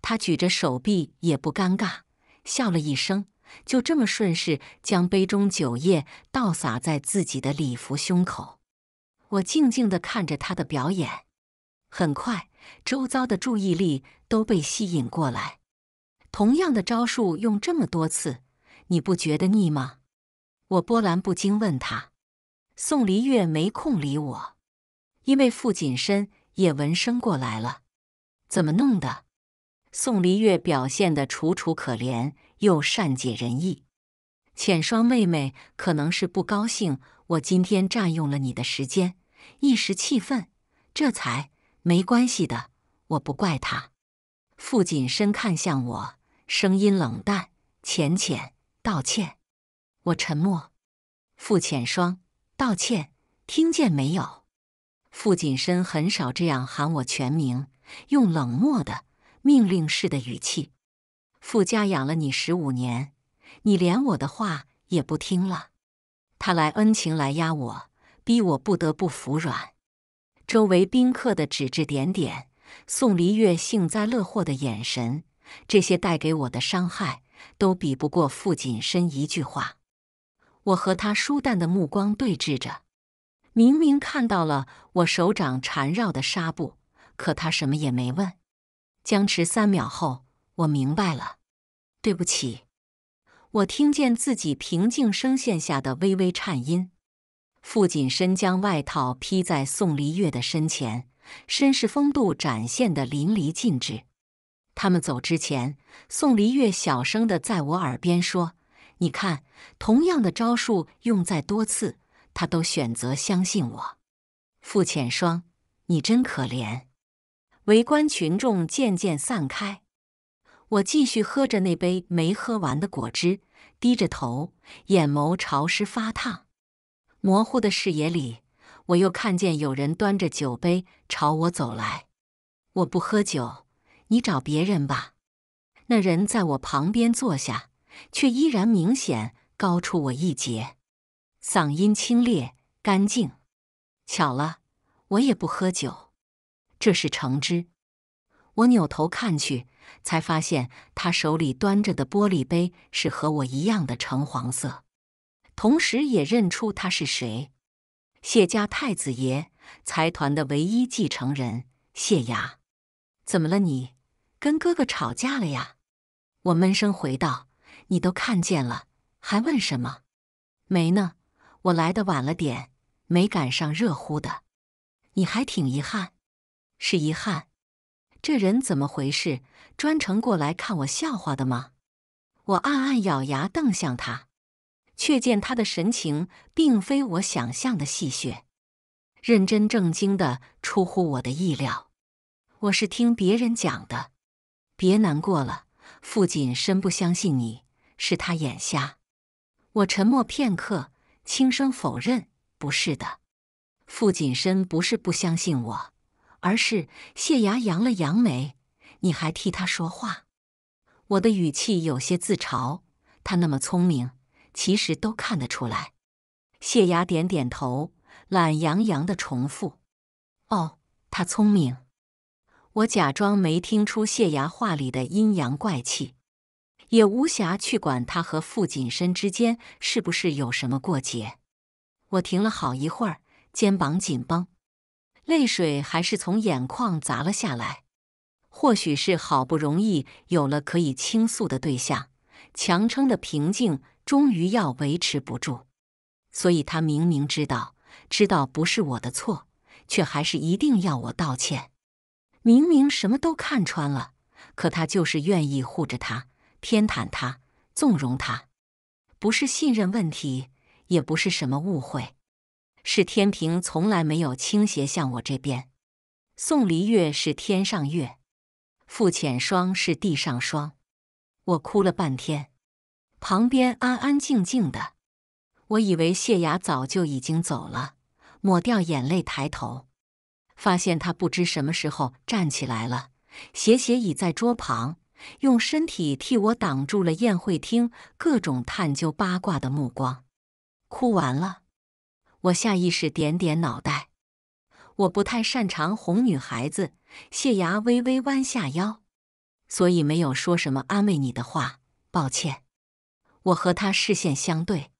他举着手臂也不尴尬。笑了一声，就这么顺势将杯中酒液倒洒在自己的礼服胸口。我静静地看着他的表演。很快，周遭的注意力都被吸引过来。同样的招数用这么多次，你不觉得腻吗？我波澜不惊问他。宋黎月没空理我，因为傅锦深也闻声过来了。怎么弄的？宋黎月表现得楚楚可怜，又善解人意。浅霜妹妹可能是不高兴，我今天占用了你的时间，一时气愤，这才没关系的，我不怪她。傅锦深看向我，声音冷淡：“浅浅，道歉。”我沉默。傅浅霜，道歉，听见没有？傅锦深很少这样喊我全名，用冷漠的。命令式的语气，傅家养了你十五年，你连我的话也不听了。他来恩情来压我，逼我不得不服软。周围宾客的指指点点，宋黎月幸灾乐祸的眼神，这些带给我的伤害，都比不过傅锦深一句话。我和他疏淡的目光对峙着，明明看到了我手掌缠绕的纱布，可他什么也没问。僵持三秒后，我明白了。对不起，我听见自己平静声线下的微微颤音。傅景深将外套披在宋黎月的身前，绅士风度展现的淋漓尽致。他们走之前，宋黎月小声的在我耳边说：“你看，同样的招数用在多次，他都选择相信我。”傅浅霜，你真可怜。围观群众渐渐散开，我继续喝着那杯没喝完的果汁，低着头，眼眸潮湿发烫。模糊的视野里，我又看见有人端着酒杯朝我走来。我不喝酒，你找别人吧。那人在我旁边坐下，却依然明显高出我一截，嗓音清冽干净。巧了，我也不喝酒。这是橙汁。我扭头看去，才发现他手里端着的玻璃杯是和我一样的橙黄色，同时也认出他是谁——谢家太子爷，财团的唯一继承人谢雅。怎么了？你跟哥哥吵架了呀？我闷声回道：“你都看见了，还问什么？没呢，我来的晚了点，没赶上热乎的。你还挺遗憾。”是遗憾，这人怎么回事？专程过来看我笑话的吗？我暗暗咬牙瞪向他，却见他的神情并非我想象的戏谑，认真正经的出乎我的意料。我是听别人讲的，别难过了。傅景深不相信你是他眼瞎。我沉默片刻，轻声否认：“不是的，傅景深不是不相信我。”而是谢牙扬了扬眉，你还替他说话？我的语气有些自嘲。他那么聪明，其实都看得出来。谢牙点点头，懒洋洋的重复：“哦，他聪明。”我假装没听出谢牙话里的阴阳怪气，也无暇去管他和傅锦深之间是不是有什么过节。我停了好一会儿，肩膀紧绷。泪水还是从眼眶砸了下来，或许是好不容易有了可以倾诉的对象，强撑的平静终于要维持不住。所以他明明知道，知道不是我的错，却还是一定要我道歉。明明什么都看穿了，可他就是愿意护着他，偏袒他，纵容他。不是信任问题，也不是什么误会。是天平从来没有倾斜向我这边。宋离月是天上月，傅浅霜是地上霜。我哭了半天，旁边安安静静的。我以为谢雅早就已经走了，抹掉眼泪抬头，发现他不知什么时候站起来了，斜斜倚在桌旁，用身体替我挡住了宴会厅各种探究八卦的目光。哭完了。我下意识点点脑袋，我不太擅长哄女孩子。谢牙微微弯下腰，所以没有说什么安慰你的话，抱歉。我和他视线相对，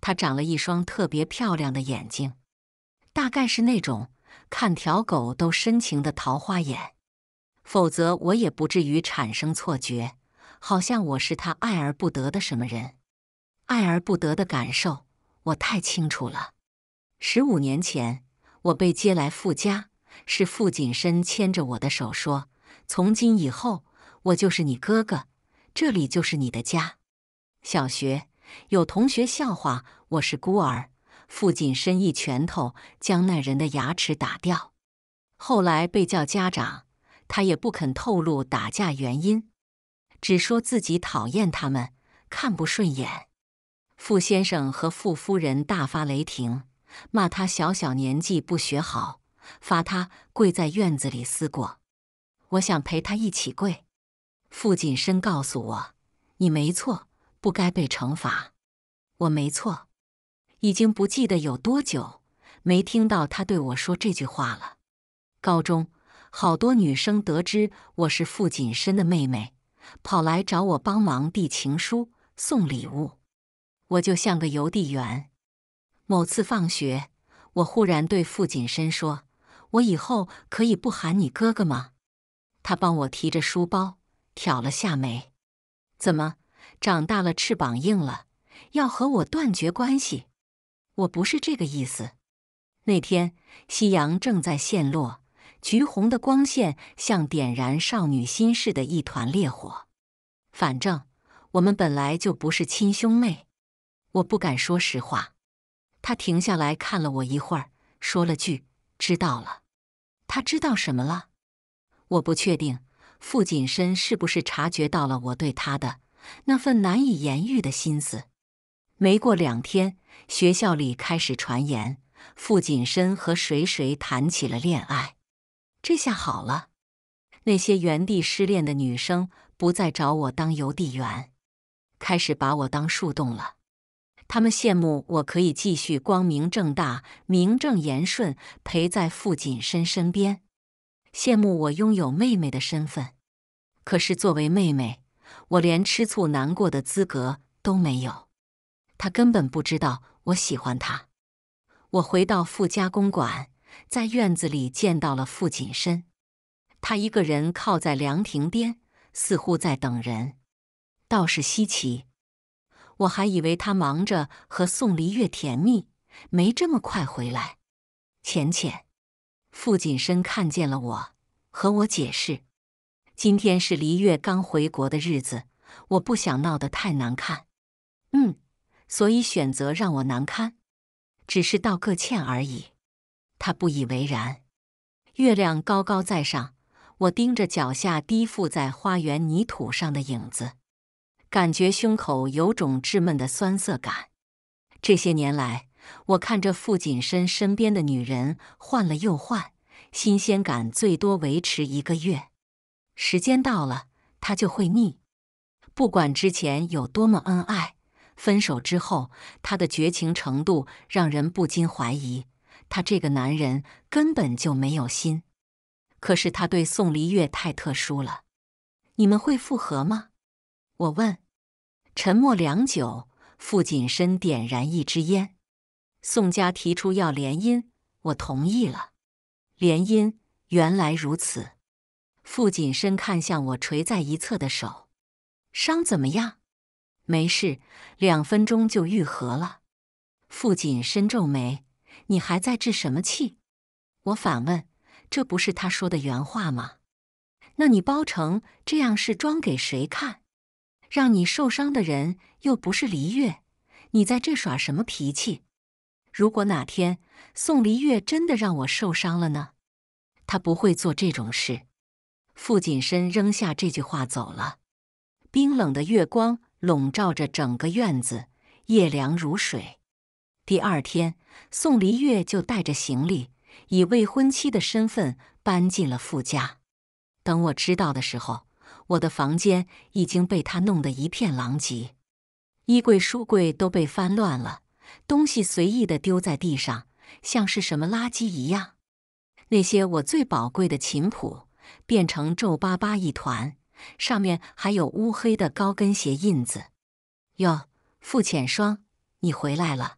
他长了一双特别漂亮的眼睛，大概是那种看条狗都深情的桃花眼，否则我也不至于产生错觉，好像我是他爱而不得的什么人。爱而不得的感受，我太清楚了。十五年前，我被接来傅家，是傅锦深牵着我的手说：“从今以后，我就是你哥哥，这里就是你的家。”小学有同学笑话我是孤儿，傅锦深一拳头将那人的牙齿打掉。后来被叫家长，他也不肯透露打架原因，只说自己讨厌他们，看不顺眼。傅先生和傅夫人大发雷霆。骂他小小年纪不学好，罚他跪在院子里思过。我想陪他一起跪。傅锦深告诉我：“你没错，不该被惩罚。我没错。”已经不记得有多久没听到他对我说这句话了。高中，好多女生得知我是傅锦深的妹妹，跑来找我帮忙递情书、送礼物，我就像个邮递员。某次放学，我忽然对傅锦深说：“我以后可以不喊你哥哥吗？”他帮我提着书包，挑了下眉：“怎么，长大了翅膀硬了，要和我断绝关系？我不是这个意思。”那天夕阳正在陷落，橘红的光线像点燃少女心事的一团烈火。反正我们本来就不是亲兄妹，我不敢说实话。他停下来看了我一会儿，说了句：“知道了。”他知道什么了？我不确定。傅锦深是不是察觉到了我对他的那份难以言喻的心思？没过两天，学校里开始传言傅锦深和谁谁谈起了恋爱。这下好了，那些原地失恋的女生不再找我当邮递员，开始把我当树洞了。他们羡慕我可以继续光明正大、名正言顺陪在傅景深身边，羡慕我拥有妹妹的身份。可是作为妹妹，我连吃醋难过的资格都没有。他根本不知道我喜欢他。我回到傅家公馆，在院子里见到了傅锦深。他一个人靠在凉亭边，似乎在等人。倒是稀奇。我还以为他忙着和宋离月甜蜜，没这么快回来。浅浅，傅锦深看见了我，和我解释，今天是离月刚回国的日子，我不想闹得太难看。嗯，所以选择让我难堪，只是道个歉而已。他不以为然。月亮高高在上，我盯着脚下低附在花园泥土上的影子。感觉胸口有种稚闷的酸涩感。这些年来，我看着傅锦深身边的女人换了又换，新鲜感最多维持一个月，时间到了他就会腻。不管之前有多么恩爱，分手之后他的绝情程度让人不禁怀疑，他这个男人根本就没有心。可是他对宋黎月太特殊了。你们会复合吗？我问。沉默良久，傅锦深点燃一支烟。宋家提出要联姻，我同意了。联姻，原来如此。傅锦深看向我垂在一侧的手，伤怎么样？没事，两分钟就愈合了。傅锦深皱眉：“你还在置什么气？”我反问：“这不是他说的原话吗？那你包成这样是装给谁看？”让你受伤的人又不是黎月，你在这耍什么脾气？如果哪天宋黎月真的让我受伤了呢？他不会做这种事。傅锦深扔下这句话走了。冰冷的月光笼罩着整个院子，夜凉如水。第二天，宋黎月就带着行李，以未婚妻的身份搬进了傅家。等我知道的时候。我的房间已经被他弄得一片狼藉，衣柜、书柜都被翻乱了，东西随意的丢在地上，像是什么垃圾一样。那些我最宝贵的琴谱变成皱巴巴一团，上面还有乌黑的高跟鞋印子。哟，傅浅霜，你回来了！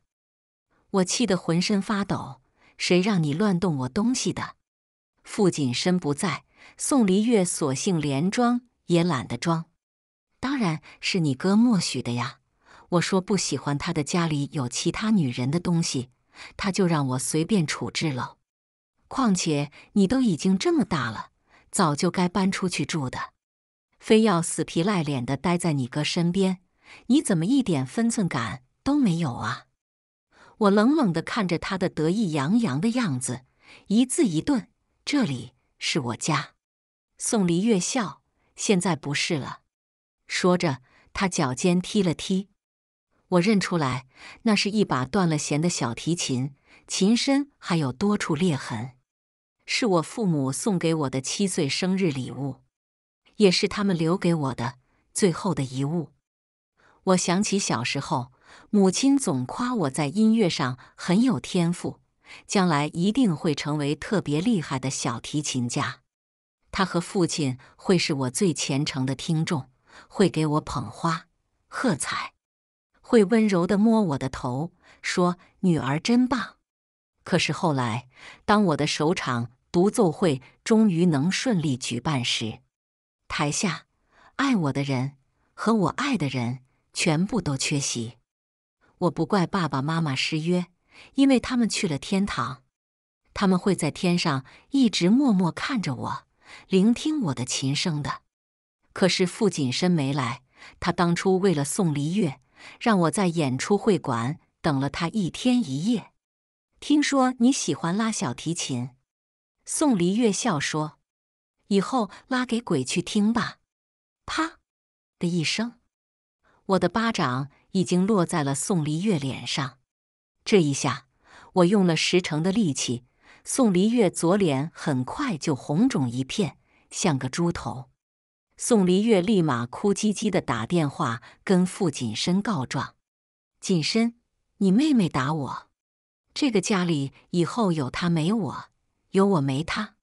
我气得浑身发抖，谁让你乱动我东西的？傅锦深不在，宋离月索性连装。也懒得装，当然是你哥默许的呀。我说不喜欢他的家里有其他女人的东西，他就让我随便处置了。况且你都已经这么大了，早就该搬出去住的，非要死皮赖脸的待在你哥身边，你怎么一点分寸感都没有啊？我冷冷地看着他的得意洋洋的样子，一字一顿：“这里是我家。”宋离月笑。现在不是了。说着，他脚尖踢了踢。我认出来，那是一把断了弦的小提琴，琴身还有多处裂痕，是我父母送给我的七岁生日礼物，也是他们留给我的最后的遗物。我想起小时候，母亲总夸我在音乐上很有天赋，将来一定会成为特别厉害的小提琴家。他和父亲会是我最虔诚的听众，会给我捧花、喝彩，会温柔地摸我的头，说：“女儿真棒。”可是后来，当我的首场独奏会终于能顺利举办时，台下爱我的人和我爱的人全部都缺席。我不怪爸爸妈妈失约，因为他们去了天堂，他们会在天上一直默默看着我。聆听我的琴声的，可是傅锦深没来。他当初为了宋黎月，让我在演出会馆等了他一天一夜。听说你喜欢拉小提琴，宋黎月笑说：“以后拉给鬼去听吧。”啪的一声，我的巴掌已经落在了宋黎月脸上。这一下，我用了十成的力气。宋黎月左脸很快就红肿一片，像个猪头。宋黎月立马哭唧唧的打电话跟傅锦深告状：“锦深，你妹妹打我，这个家里以后有她没我，有我没她。”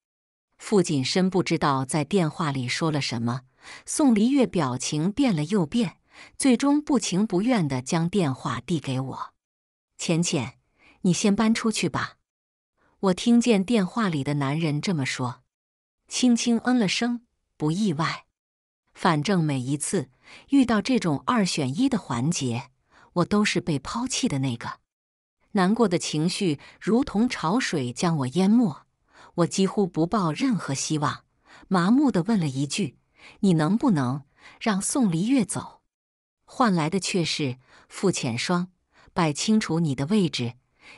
傅锦深不知道在电话里说了什么，宋黎月表情变了又变，最终不情不愿的将电话递给我：“浅浅，你先搬出去吧。”我听见电话里的男人这么说，轻轻嗯了声，不意外。反正每一次遇到这种二选一的环节，我都是被抛弃的那个。难过的情绪如同潮水将我淹没，我几乎不抱任何希望，麻木地问了一句：“你能不能让宋黎月走？”换来的却是傅浅霜：“摆清楚你的位置，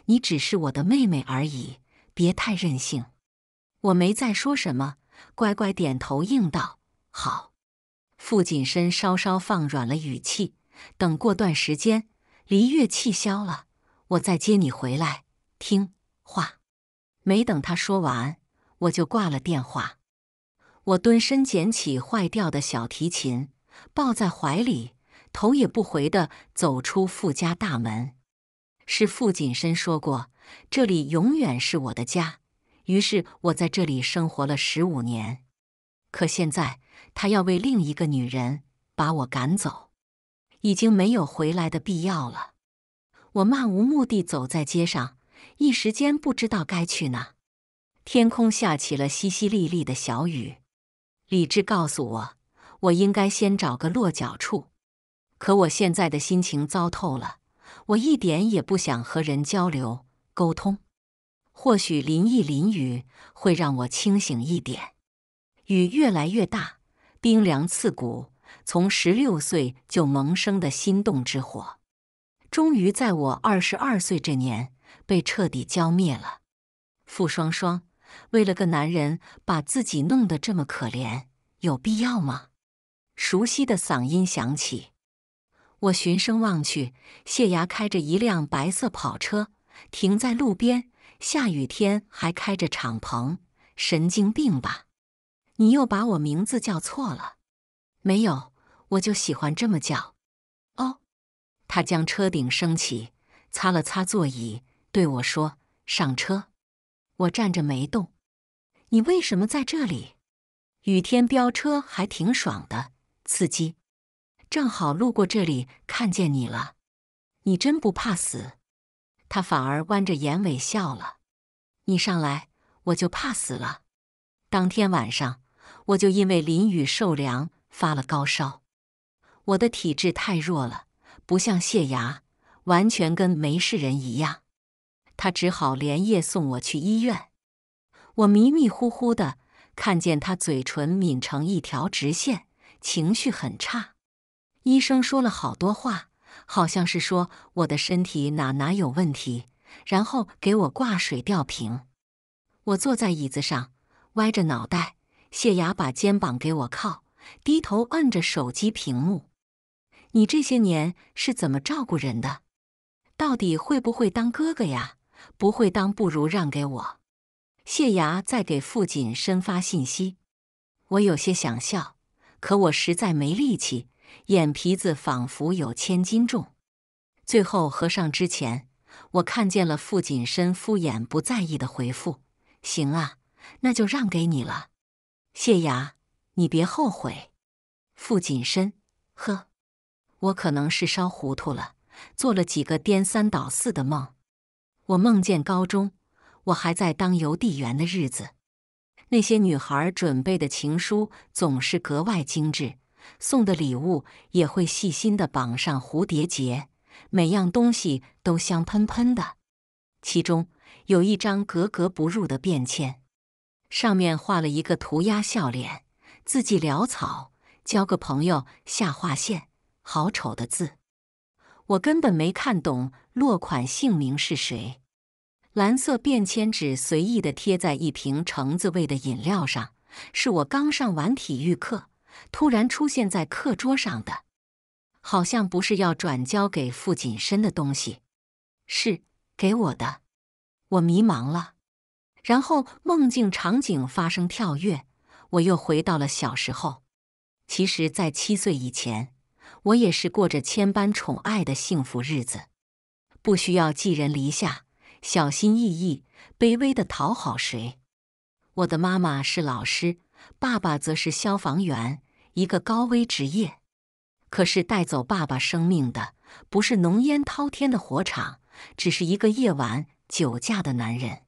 你只是我的妹妹而已。”别太任性，我没再说什么，乖乖点头应道：“好。”傅锦深稍稍放软了语气：“等过段时间，黎月气消了，我再接你回来。”听话。没等他说完，我就挂了电话。我蹲身捡起坏掉的小提琴，抱在怀里，头也不回的走出傅家大门。是傅锦深说过。这里永远是我的家，于是我在这里生活了十五年。可现在他要为另一个女人把我赶走，已经没有回来的必要了。我漫无目的走在街上，一时间不知道该去哪。天空下起了淅淅沥沥的小雨。理智告诉我，我应该先找个落脚处。可我现在的心情糟透了，我一点也不想和人交流。沟通，或许淋一淋雨会让我清醒一点。雨越来越大，冰凉刺骨。从十六岁就萌生的心动之火，终于在我二十二岁这年被彻底浇灭了。傅双双，为了个男人把自己弄得这么可怜，有必要吗？熟悉的嗓音响起，我循声望去，谢牙开着一辆白色跑车。停在路边，下雨天还开着敞篷，神经病吧？你又把我名字叫错了，没有？我就喜欢这么叫。哦，他将车顶升起，擦了擦座椅，对我说：“上车。”我站着没动。你为什么在这里？雨天飙车还挺爽的，刺激。正好路过这里，看见你了。你真不怕死？他反而弯着眼尾笑了。你上来，我就怕死了。当天晚上，我就因为淋雨受凉发了高烧。我的体质太弱了，不像谢牙，完全跟没事人一样。他只好连夜送我去医院。我迷迷糊糊的看见他嘴唇抿成一条直线，情绪很差。医生说了好多话。好像是说我的身体哪哪有问题，然后给我挂水吊瓶。我坐在椅子上，歪着脑袋，谢雅把肩膀给我靠，低头摁着手机屏幕。你这些年是怎么照顾人的？到底会不会当哥哥呀？不会当，不如让给我。谢雅在给傅亲深发信息。我有些想笑，可我实在没力气。眼皮子仿佛有千斤重，最后合上之前，我看见了傅锦深敷衍不在意的回复：“行啊，那就让给你了。”谢雅，你别后悔。傅锦深，呵，我可能是烧糊涂了，做了几个颠三倒四的梦。我梦见高中，我还在当邮递员的日子，那些女孩准备的情书总是格外精致。送的礼物也会细心的绑上蝴蝶结，每样东西都香喷喷的。其中有一张格格不入的便签，上面画了一个涂鸦笑脸，字迹潦草。交个朋友，下划线，好丑的字，我根本没看懂。落款姓名是谁？蓝色便签纸随意的贴在一瓶橙子味的饮料上，是我刚上完体育课。突然出现在课桌上的，好像不是要转交给傅锦深的东西，是给我的。我迷茫了。然后梦境场景发生跳跃，我又回到了小时候。其实，在七岁以前，我也是过着千般宠爱的幸福日子，不需要寄人篱下，小心翼翼、卑微的讨好谁。我的妈妈是老师，爸爸则是消防员。一个高危职业，可是带走爸爸生命的不是浓烟滔天的火场，只是一个夜晚酒驾的男人。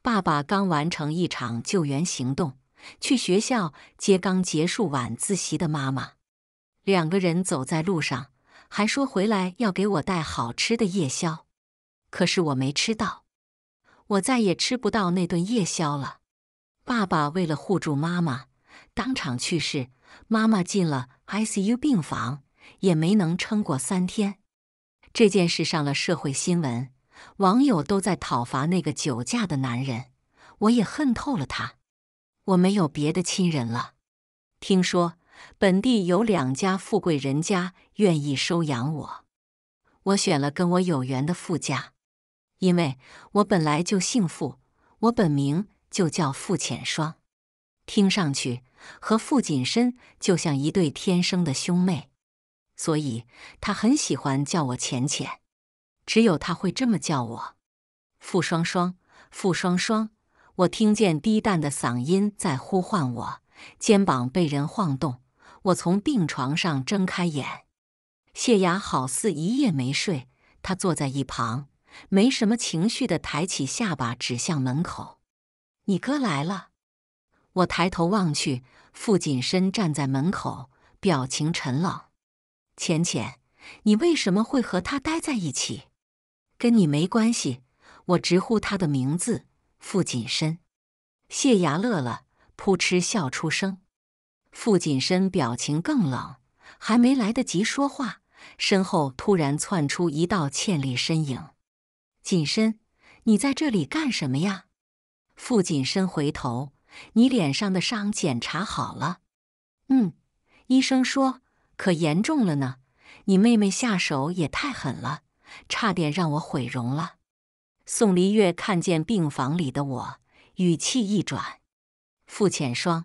爸爸刚完成一场救援行动，去学校接刚结束晚自习的妈妈。两个人走在路上，还说回来要给我带好吃的夜宵，可是我没吃到，我再也吃不到那顿夜宵了。爸爸为了护住妈妈，当场去世。妈妈进了 ICU 病房，也没能撑过三天。这件事上了社会新闻，网友都在讨伐那个酒驾的男人。我也恨透了他。我没有别的亲人了。听说本地有两家富贵人家愿意收养我，我选了跟我有缘的富家，因为我本来就姓傅，我本名就叫傅浅霜，听上去。和傅锦深就像一对天生的兄妹，所以他很喜欢叫我浅浅，只有他会这么叫我。傅双双，傅双双，我听见低淡的嗓音在呼唤我，肩膀被人晃动，我从病床上睁开眼。谢雅好似一夜没睡，她坐在一旁，没什么情绪的抬起下巴指向门口：“你哥来了。”我抬头望去，傅锦深站在门口，表情沉冷。浅浅，你为什么会和他待在一起？跟你没关系。我直呼他的名字，傅锦深。谢牙乐了，扑哧笑出声。傅锦深表情更冷，还没来得及说话，身后突然窜出一道倩丽身影。锦深，你在这里干什么呀？傅锦深回头。你脸上的伤检查好了？嗯，医生说可严重了呢。你妹妹下手也太狠了，差点让我毁容了。宋黎月看见病房里的我，语气一转：“傅浅霜，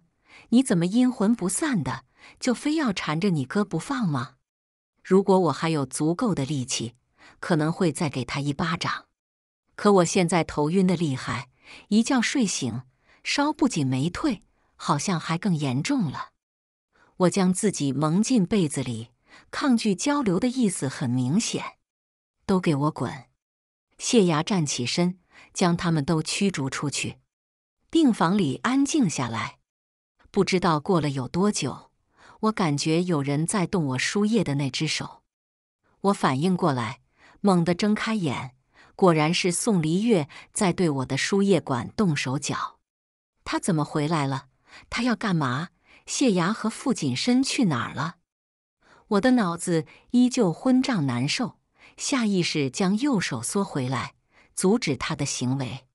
你怎么阴魂不散的，就非要缠着你哥不放吗？如果我还有足够的力气，可能会再给他一巴掌。可我现在头晕的厉害，一觉睡醒。”烧不仅没退，好像还更严重了。我将自己蒙进被子里，抗拒交流的意思很明显。都给我滚！谢牙站起身，将他们都驱逐出去。病房里安静下来。不知道过了有多久，我感觉有人在动我输液的那只手。我反应过来，猛地睁开眼，果然是宋黎月在对我的输液管动手脚。他怎么回来了？他要干嘛？谢牙和傅锦深去哪儿了？我的脑子依旧昏胀难受，下意识将右手缩回来，阻止他的行为。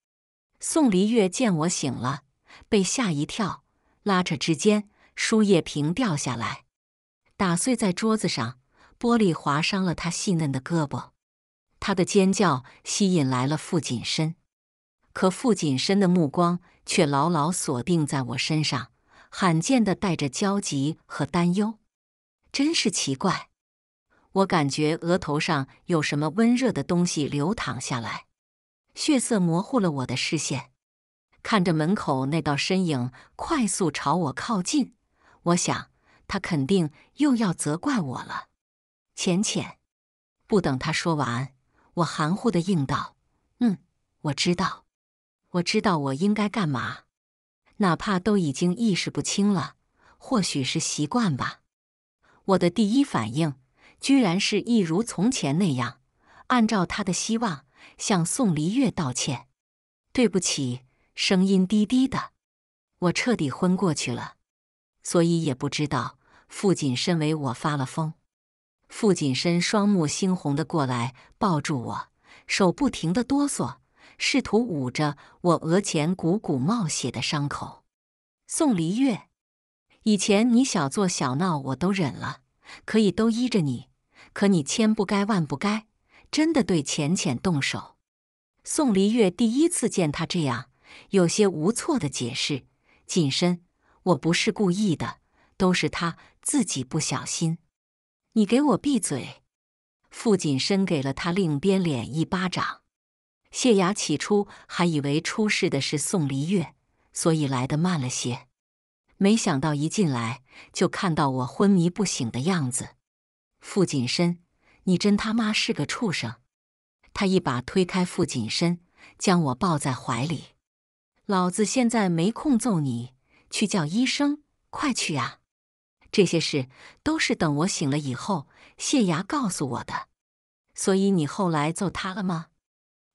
宋黎月见我醒了，被吓一跳，拉扯之间，输液瓶掉下来，打碎在桌子上，玻璃划伤了他细嫩的胳膊。他的尖叫吸引来了傅锦深，可傅锦深的目光。却牢牢锁定在我身上，罕见的带着焦急和担忧，真是奇怪。我感觉额头上有什么温热的东西流淌下来，血色模糊了我的视线。看着门口那道身影快速朝我靠近，我想他肯定又要责怪我了。浅浅，不等他说完，我含糊的应道：“嗯，我知道。”我知道我应该干嘛，哪怕都已经意识不清了，或许是习惯吧。我的第一反应，居然是一如从前那样，按照他的希望向宋黎月道歉：“对不起。”声音低低的，我彻底昏过去了，所以也不知道傅锦深为我发了疯。傅锦深双目猩红的过来抱住我，手不停的哆嗦。试图捂着我额前鼓鼓冒血的伤口，宋黎月，以前你小作小闹我都忍了，可以都依着你，可你千不该万不该，真的对浅浅动手。宋黎月第一次见他这样，有些无措的解释：“锦深，我不是故意的，都是他自己不小心。”你给我闭嘴！傅锦深给了他另一边脸一巴掌。谢雅起初还以为出事的是宋离月，所以来得慢了些。没想到一进来就看到我昏迷不醒的样子。傅锦深，你真他妈是个畜生！他一把推开傅锦深，将我抱在怀里。老子现在没空揍你，去叫医生，快去啊！这些事都是等我醒了以后，谢雅告诉我的。所以你后来揍他了吗？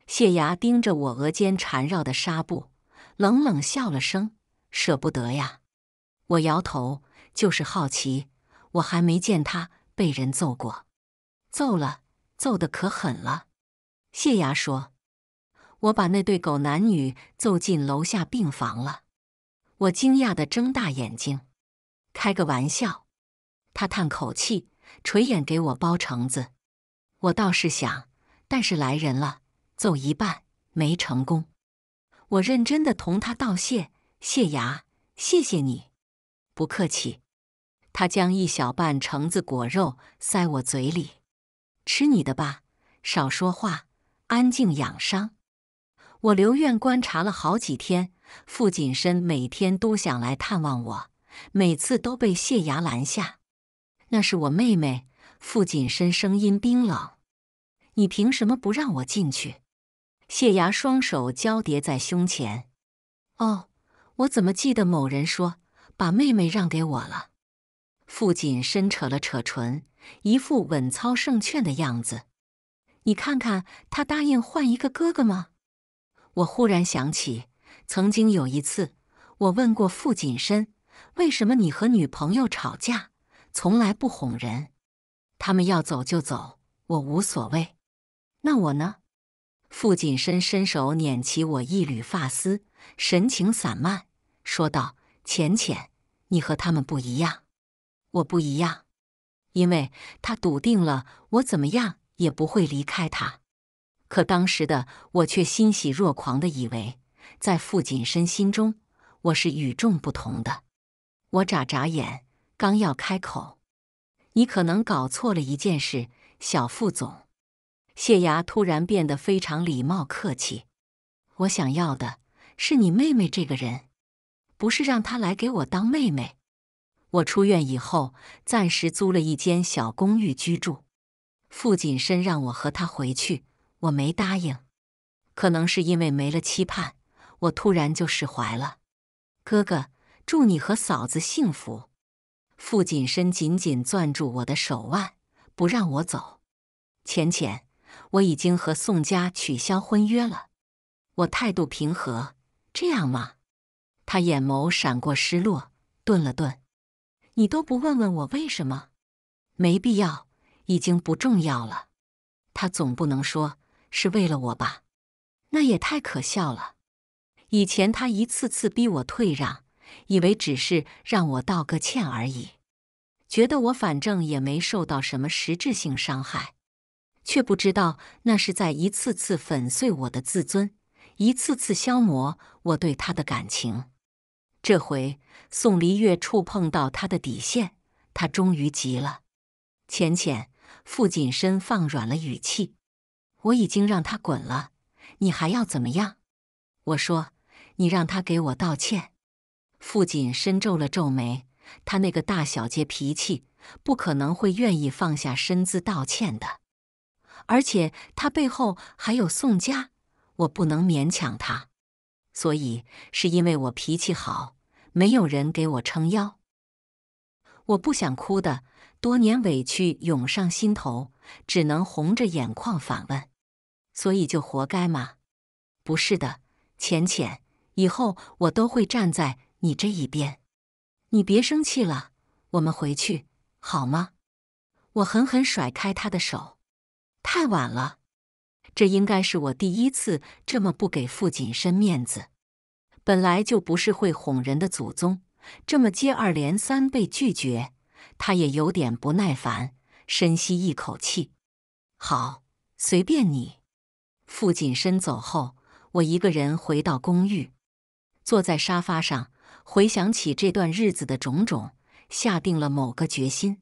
谢牙盯着我额间缠绕的纱布，冷冷笑了声：“舍不得呀？”我摇头：“就是好奇，我还没见他被人揍过。”“揍了，揍得可狠了。”谢牙说：“我把那对狗男女揍进楼下病房了。”我惊讶的睁大眼睛：“开个玩笑？”他叹口气，垂眼给我剥橙子。我倒是想，但是来人了。揍一半没成功，我认真的同他道谢：“谢牙，谢谢你。”不客气。他将一小半橙子果肉塞我嘴里：“吃你的吧，少说话，安静养伤。”我留院观察了好几天，傅锦深每天都想来探望我，每次都被谢牙拦下。“那是我妹妹。”傅锦深声音冰冷：“你凭什么不让我进去？”谢牙双手交叠在胸前。“哦，我怎么记得某人说把妹妹让给我了？”傅锦深扯了扯唇，一副稳操胜券的样子。“你看看，他答应换一个哥哥吗？”我忽然想起，曾经有一次，我问过傅锦深：“为什么你和女朋友吵架从来不哄人？他们要走就走，我无所谓。那我呢？”傅锦深伸手捻起我一缕发丝，神情散漫，说道：“浅浅，你和他们不一样，我不一样，因为他笃定了我怎么样也不会离开他。可当时的我却欣喜若狂的以为，在傅锦深心中我是与众不同的。”我眨眨眼，刚要开口，“你可能搞错了一件事，小副总。”谢牙突然变得非常礼貌客气。我想要的是你妹妹这个人，不是让她来给我当妹妹。我出院以后暂时租了一间小公寓居住。傅锦深让我和他回去，我没答应。可能是因为没了期盼，我突然就释怀了。哥哥，祝你和嫂子幸福。傅锦深紧紧攥住我的手腕，不让我走。浅浅。我已经和宋家取消婚约了，我态度平和，这样吗？他眼眸闪过失落，顿了顿，你都不问问我为什么？没必要，已经不重要了。他总不能说是为了我吧？那也太可笑了。以前他一次次逼我退让，以为只是让我道个歉而已，觉得我反正也没受到什么实质性伤害。却不知道，那是在一次次粉碎我的自尊，一次次消磨我对他的感情。这回宋黎月触碰到他的底线，他终于急了。浅浅，傅锦深放软了语气：“我已经让他滚了，你还要怎么样？”我说：“你让他给我道歉。”傅锦深皱了皱眉，他那个大小姐脾气，不可能会愿意放下身姿道歉的。而且他背后还有宋家，我不能勉强他，所以是因为我脾气好，没有人给我撑腰。我不想哭的，多年委屈涌上心头，只能红着眼眶反问：“所以就活该吗？”不是的，浅浅，以后我都会站在你这一边，你别生气了。我们回去好吗？我狠狠甩开他的手。太晚了，这应该是我第一次这么不给傅锦深面子。本来就不是会哄人的祖宗，这么接二连三被拒绝，他也有点不耐烦。深吸一口气，好，随便你。傅锦深走后，我一个人回到公寓，坐在沙发上，回想起这段日子的种种，下定了某个决心。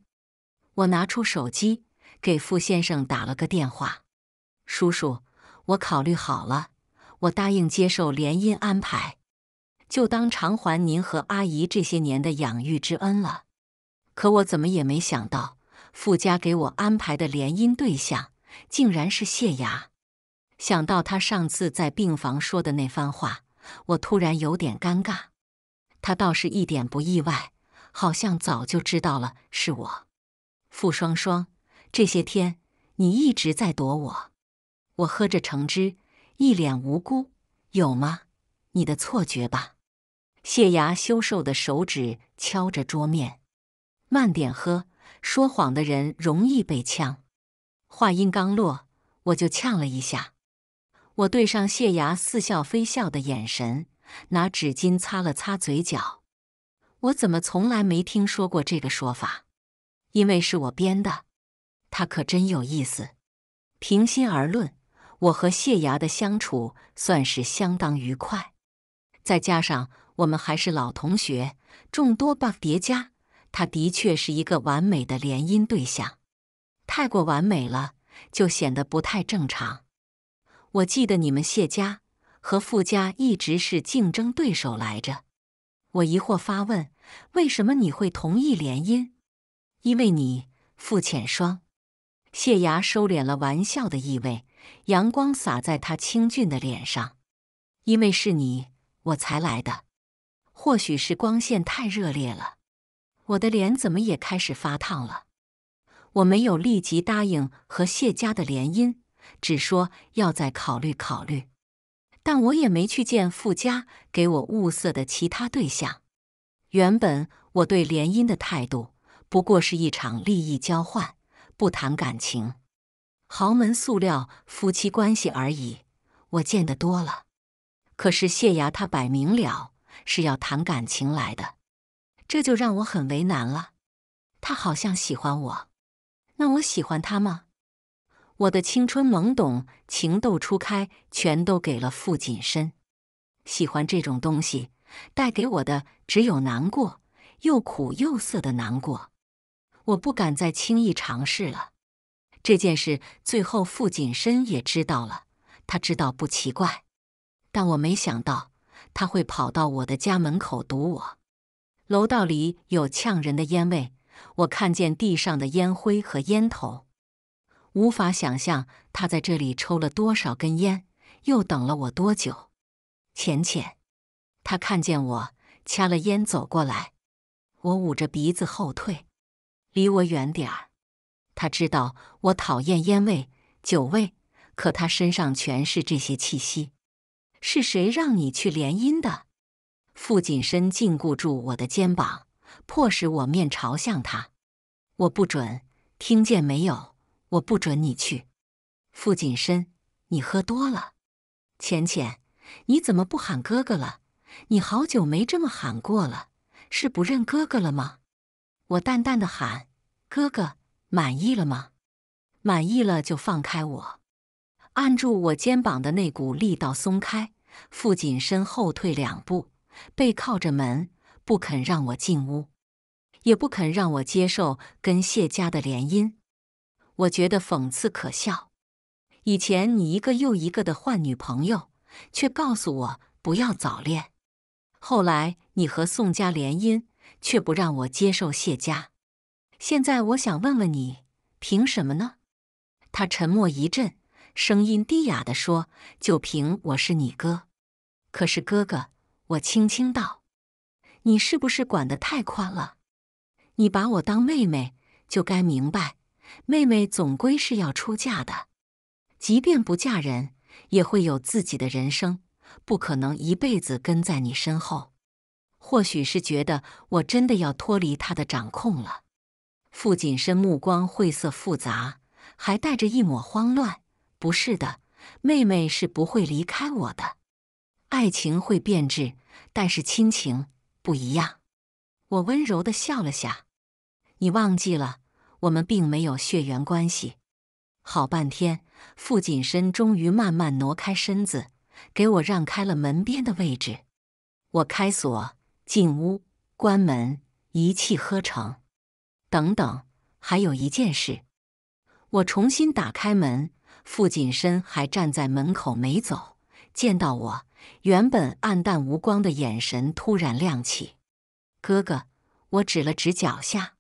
我拿出手机。给傅先生打了个电话，叔叔，我考虑好了，我答应接受联姻安排，就当偿还您和阿姨这些年的养育之恩了。可我怎么也没想到，傅家给我安排的联姻对象竟然是谢雅。想到他上次在病房说的那番话，我突然有点尴尬。他倒是一点不意外，好像早就知道了是我，傅双双。这些天你一直在躲我，我喝着橙汁，一脸无辜，有吗？你的错觉吧。谢牙修瘦的手指敲着桌面，慢点喝，说谎的人容易被呛。话音刚落，我就呛了一下。我对上谢牙似笑非笑的眼神，拿纸巾擦了擦嘴角。我怎么从来没听说过这个说法？因为是我编的。他可真有意思。平心而论，我和谢牙的相处算是相当愉快。再加上我们还是老同学，众多 buff 叠加，他的确是一个完美的联姻对象。太过完美了，就显得不太正常。我记得你们谢家和傅家一直是竞争对手来着。我疑惑发问：为什么你会同意联姻？因为你傅浅霜。谢牙收敛了玩笑的意味，阳光洒在他清俊的脸上。因为是你，我才来的。或许是光线太热烈了，我的脸怎么也开始发烫了。我没有立即答应和谢家的联姻，只说要再考虑考虑。但我也没去见傅家给我物色的其他对象。原本我对联姻的态度，不过是一场利益交换。不谈感情，豪门塑料夫妻关系而已，我见得多了。可是谢牙他摆明了是要谈感情来的，这就让我很为难了。他好像喜欢我，那我喜欢他吗？我的青春懵懂、情窦初开，全都给了傅锦深。喜欢这种东西带给我的，只有难过，又苦又涩的难过。我不敢再轻易尝试了。这件事最后，傅锦深也知道了。他知道不奇怪，但我没想到他会跑到我的家门口堵我。楼道里有呛人的烟味，我看见地上的烟灰和烟头，无法想象他在这里抽了多少根烟，又等了我多久。浅浅，他看见我，掐了烟走过来，我捂着鼻子后退。离我远点儿，他知道我讨厌烟味、酒味，可他身上全是这些气息。是谁让你去联姻的？傅锦深禁锢住我的肩膀，迫使我面朝向他。我不准，听见没有？我不准你去。傅锦深，你喝多了。浅浅，你怎么不喊哥哥了？你好久没这么喊过了，是不认哥哥了吗？我淡淡的喊：“哥哥，满意了吗？满意了就放开我。”按住我肩膀的那股力道松开，傅景深后退两步，背靠着门，不肯让我进屋，也不肯让我接受跟谢家的联姻。我觉得讽刺可笑。以前你一个又一个的换女朋友，却告诉我不要早恋。后来你和宋家联姻。却不让我接受谢家。现在我想问问你，凭什么呢？他沉默一阵，声音低哑的说：“就凭我是你哥。”可是哥哥，我轻轻道：“你是不是管的太宽了？你把我当妹妹，就该明白，妹妹总归是要出嫁的。即便不嫁人，也会有自己的人生，不可能一辈子跟在你身后。”或许是觉得我真的要脱离他的掌控了，傅锦深目光晦涩复杂，还带着一抹慌乱。不是的，妹妹是不会离开我的。爱情会变质，但是亲情不一样。我温柔地笑了下。你忘记了，我们并没有血缘关系。好半天，傅锦深终于慢慢挪开身子，给我让开了门边的位置。我开锁。进屋，关门，一气呵成。等等，还有一件事。我重新打开门，傅锦深还站在门口没走。见到我，原本暗淡无光的眼神突然亮起。哥哥，我指了指脚下，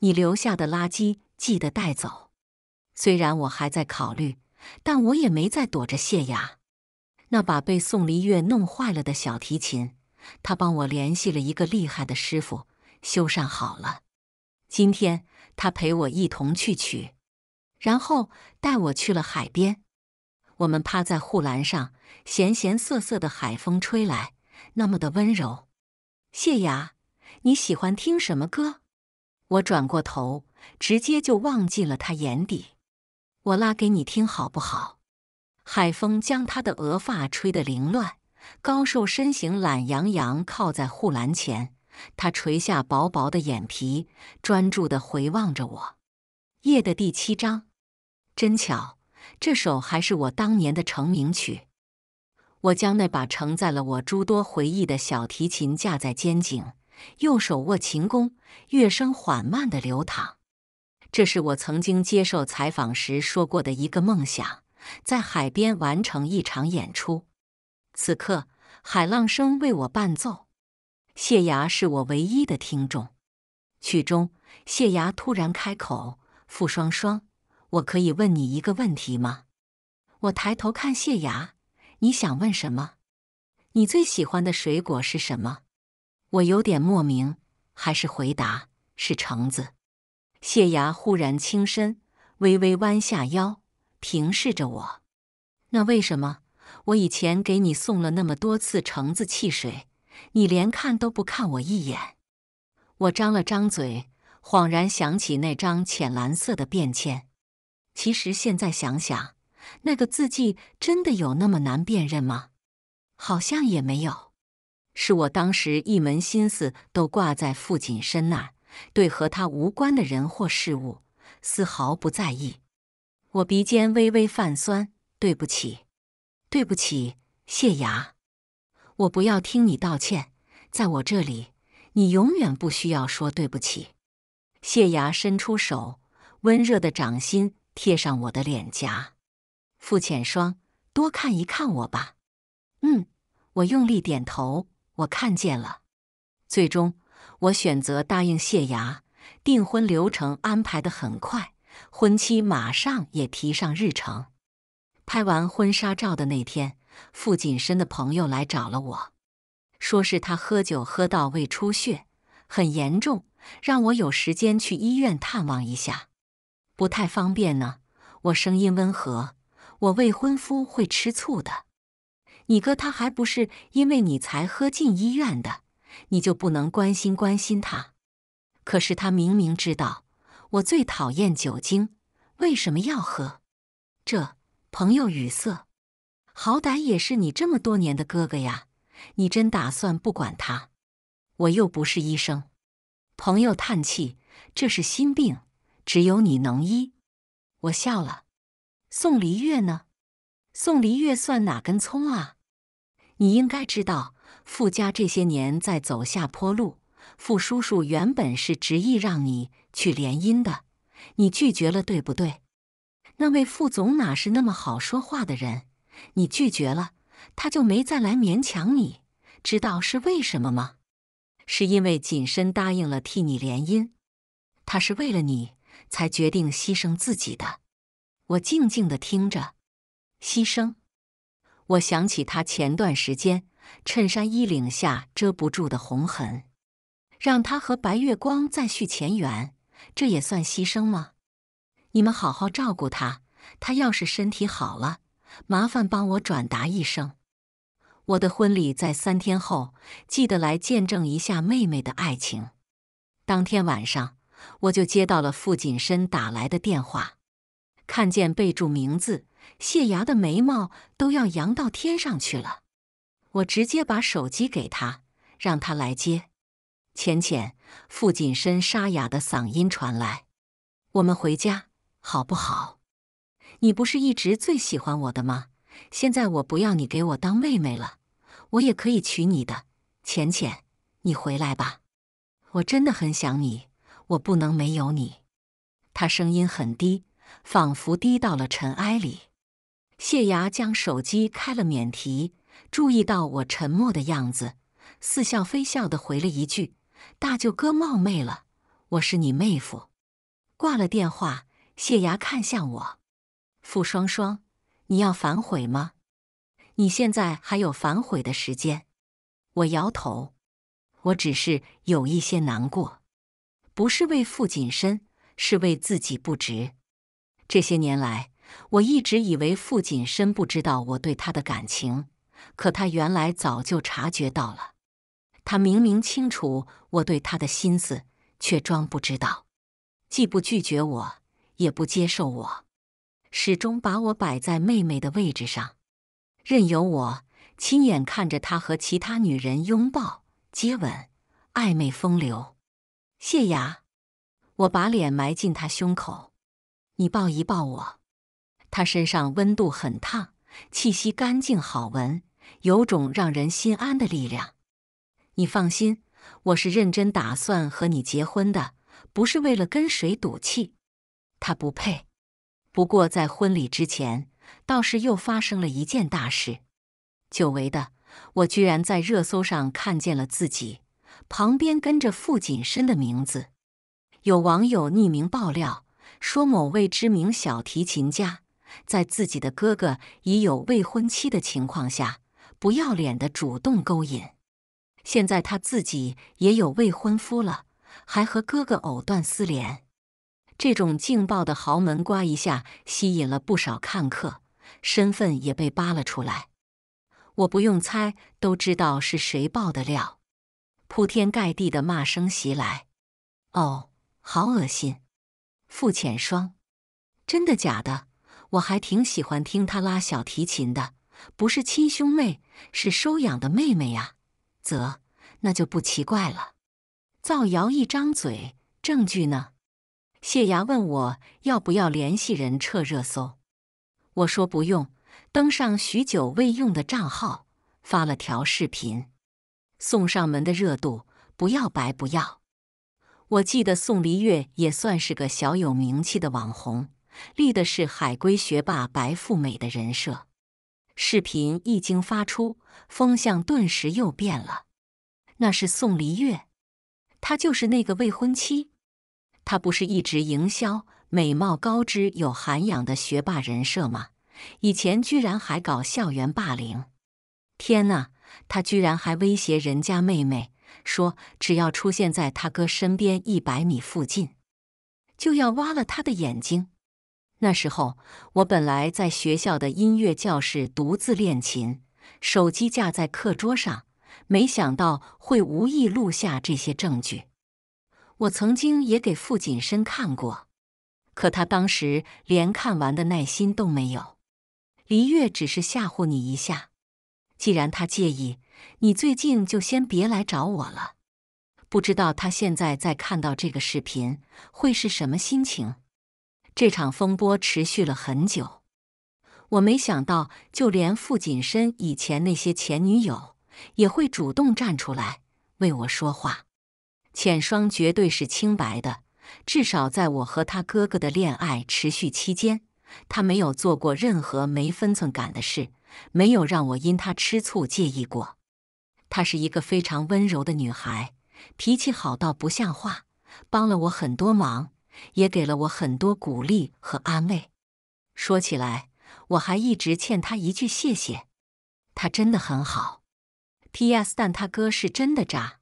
你留下的垃圾记得带走。虽然我还在考虑，但我也没再躲着谢雅。那把被宋黎月弄坏了的小提琴。他帮我联系了一个厉害的师傅，修缮好了。今天他陪我一同去取，然后带我去了海边。我们趴在护栏上，咸咸涩涩的海风吹来，那么的温柔。谢雅，你喜欢听什么歌？我转过头，直接就望进了他眼底。我拉给你听好不好？海风将他的额发吹得凌乱。高瘦身形懒洋洋靠在护栏前，他垂下薄薄的眼皮，专注的回望着我。夜的第七章，真巧，这首还是我当年的成名曲。我将那把承载了我诸多回忆的小提琴架在肩颈，右手握琴弓，乐声缓慢的流淌。这是我曾经接受采访时说过的一个梦想，在海边完成一场演出。此刻，海浪声为我伴奏，谢牙是我唯一的听众。曲中，谢牙突然开口：“傅双双，我可以问你一个问题吗？”我抬头看谢牙：“你想问什么？你最喜欢的水果是什么？我有点莫名，还是回答：“是橙子。”谢牙忽然轻身，微微弯下腰，平视着我：“那为什么？”我以前给你送了那么多次橙子汽水，你连看都不看我一眼。我张了张嘴，恍然想起那张浅蓝色的便签。其实现在想想，那个字迹真的有那么难辨认吗？好像也没有。是我当时一门心思都挂在傅锦深那儿，对和他无关的人或事物丝毫不在意。我鼻尖微微泛酸，对不起。对不起，谢牙，我不要听你道歉，在我这里，你永远不需要说对不起。谢牙伸出手，温热的掌心贴上我的脸颊。傅浅霜，多看一看我吧。嗯，我用力点头，我看见了。最终，我选择答应谢牙。订婚流程安排的很快，婚期马上也提上日程。拍完婚纱照的那天，傅锦深的朋友来找了我，说是他喝酒喝到胃出血，很严重，让我有时间去医院探望一下。不太方便呢，我声音温和，我未婚夫会吃醋的。你哥他还不是因为你才喝进医院的，你就不能关心关心他？可是他明明知道我最讨厌酒精，为什么要喝？这。朋友语塞，好歹也是你这么多年的哥哥呀，你真打算不管他？我又不是医生。朋友叹气，这是心病，只有你能医。我笑了。宋黎月呢？宋黎月算哪根葱啊？你应该知道，傅家这些年在走下坡路。傅叔叔原本是执意让你去联姻的，你拒绝了，对不对？那位副总哪是那么好说话的人？你拒绝了，他就没再来勉强你，知道是为什么吗？是因为谨深答应了替你联姻，他是为了你才决定牺牲自己的。我静静的听着，牺牲。我想起他前段时间衬衫衣领下遮不住的红痕，让他和白月光再续前缘，这也算牺牲吗？你们好好照顾他，他要是身体好了，麻烦帮我转达一声，我的婚礼在三天后，记得来见证一下妹妹的爱情。当天晚上，我就接到了傅锦深打来的电话，看见备注名字谢牙的眉毛都要扬到天上去了，我直接把手机给他，让他来接。浅浅，傅锦深沙哑的嗓音传来：“我们回家。”好不好？你不是一直最喜欢我的吗？现在我不要你给我当妹妹了，我也可以娶你的。浅浅，你回来吧，我真的很想你，我不能没有你。他声音很低，仿佛低到了尘埃里。谢牙将手机开了免提，注意到我沉默的样子，似笑非笑的回了一句：“大舅哥冒昧了，我是你妹夫。”挂了电话。谢牙看向我，傅双双，你要反悔吗？你现在还有反悔的时间。我摇头，我只是有一些难过，不是为傅景深，是为自己不值。这些年来，我一直以为傅景深不知道我对他的感情，可他原来早就察觉到了。他明明清楚我对他的心思，却装不知道，既不拒绝我。也不接受我，始终把我摆在妹妹的位置上，任由我亲眼看着他和其他女人拥抱、接吻、暧昧风流。谢雅，我把脸埋进他胸口，你抱一抱我。他身上温度很烫，气息干净好闻，有种让人心安的力量。你放心，我是认真打算和你结婚的，不是为了跟谁赌气。他不配。不过在婚礼之前，倒是又发生了一件大事。久违的我居然在热搜上看见了自己，旁边跟着傅锦深的名字。有网友匿名爆料说，某位知名小提琴家在自己的哥哥已有未婚妻的情况下，不要脸的主动勾引。现在他自己也有未婚夫了，还和哥哥藕断丝连。这种劲爆的豪门瓜一下吸引了不少看客，身份也被扒了出来。我不用猜都知道是谁爆的料，铺天盖地的骂声袭来。哦，好恶心！傅浅霜，真的假的？我还挺喜欢听他拉小提琴的，不是亲兄妹，是收养的妹妹呀？啧，那就不奇怪了。造谣一张嘴，证据呢？谢牙问我要不要联系人撤热搜，我说不用。登上许久未用的账号，发了条视频，送上门的热度不要白不要。我记得宋黎月也算是个小有名气的网红，立的是海归学霸白富美的人设。视频一经发出，风向顿时又变了。那是宋黎月，她就是那个未婚妻。他不是一直营销美貌高知有涵养的学霸人设吗？以前居然还搞校园霸凌！天呐，他居然还威胁人家妹妹，说只要出现在他哥身边一百米附近，就要挖了他的眼睛。那时候我本来在学校的音乐教室独自练琴，手机架在课桌上，没想到会无意录下这些证据。我曾经也给傅锦深看过，可他当时连看完的耐心都没有。黎月只是吓唬你一下，既然他介意，你最近就先别来找我了。不知道他现在在看到这个视频会是什么心情？这场风波持续了很久，我没想到，就连傅锦深以前那些前女友也会主动站出来为我说话。浅霜绝对是清白的，至少在我和他哥哥的恋爱持续期间，她没有做过任何没分寸感的事，没有让我因她吃醋介意过。她是一个非常温柔的女孩，脾气好到不像话，帮了我很多忙，也给了我很多鼓励和安慰。说起来，我还一直欠她一句谢谢，她真的很好。P.S. 但他哥是真的渣。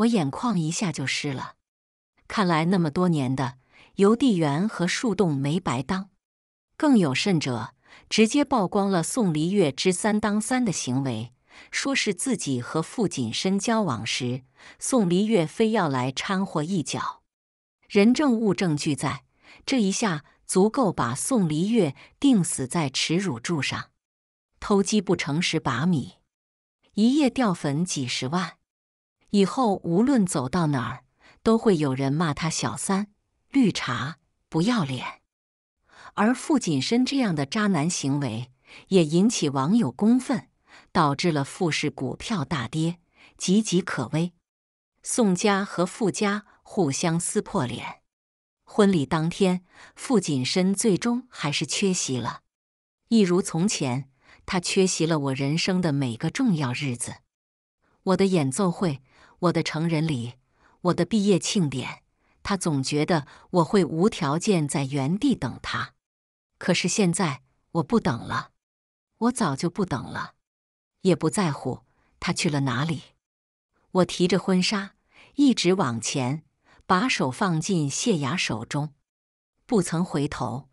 我眼眶一下就湿了，看来那么多年的邮递员和树洞没白当。更有甚者，直接曝光了宋黎月之三当三的行为，说是自己和傅锦深交往时，宋黎月非要来掺和一脚。人证物证俱在，这一下足够把宋黎月定死在耻辱柱上。偷鸡不成蚀把米，一夜掉粉几十万。以后无论走到哪儿，都会有人骂他小三、绿茶、不要脸。而傅锦深这样的渣男行为也引起网友公愤，导致了傅氏股票大跌，岌岌可危。宋家和傅家互相撕破脸，婚礼当天，傅锦深最终还是缺席了。一如从前，他缺席了我人生的每个重要日子，我的演奏会。我的成人礼，我的毕业庆典，他总觉得我会无条件在原地等他。可是现在我不等了，我早就不等了，也不在乎他去了哪里。我提着婚纱一直往前，把手放进谢雅手中，不曾回头。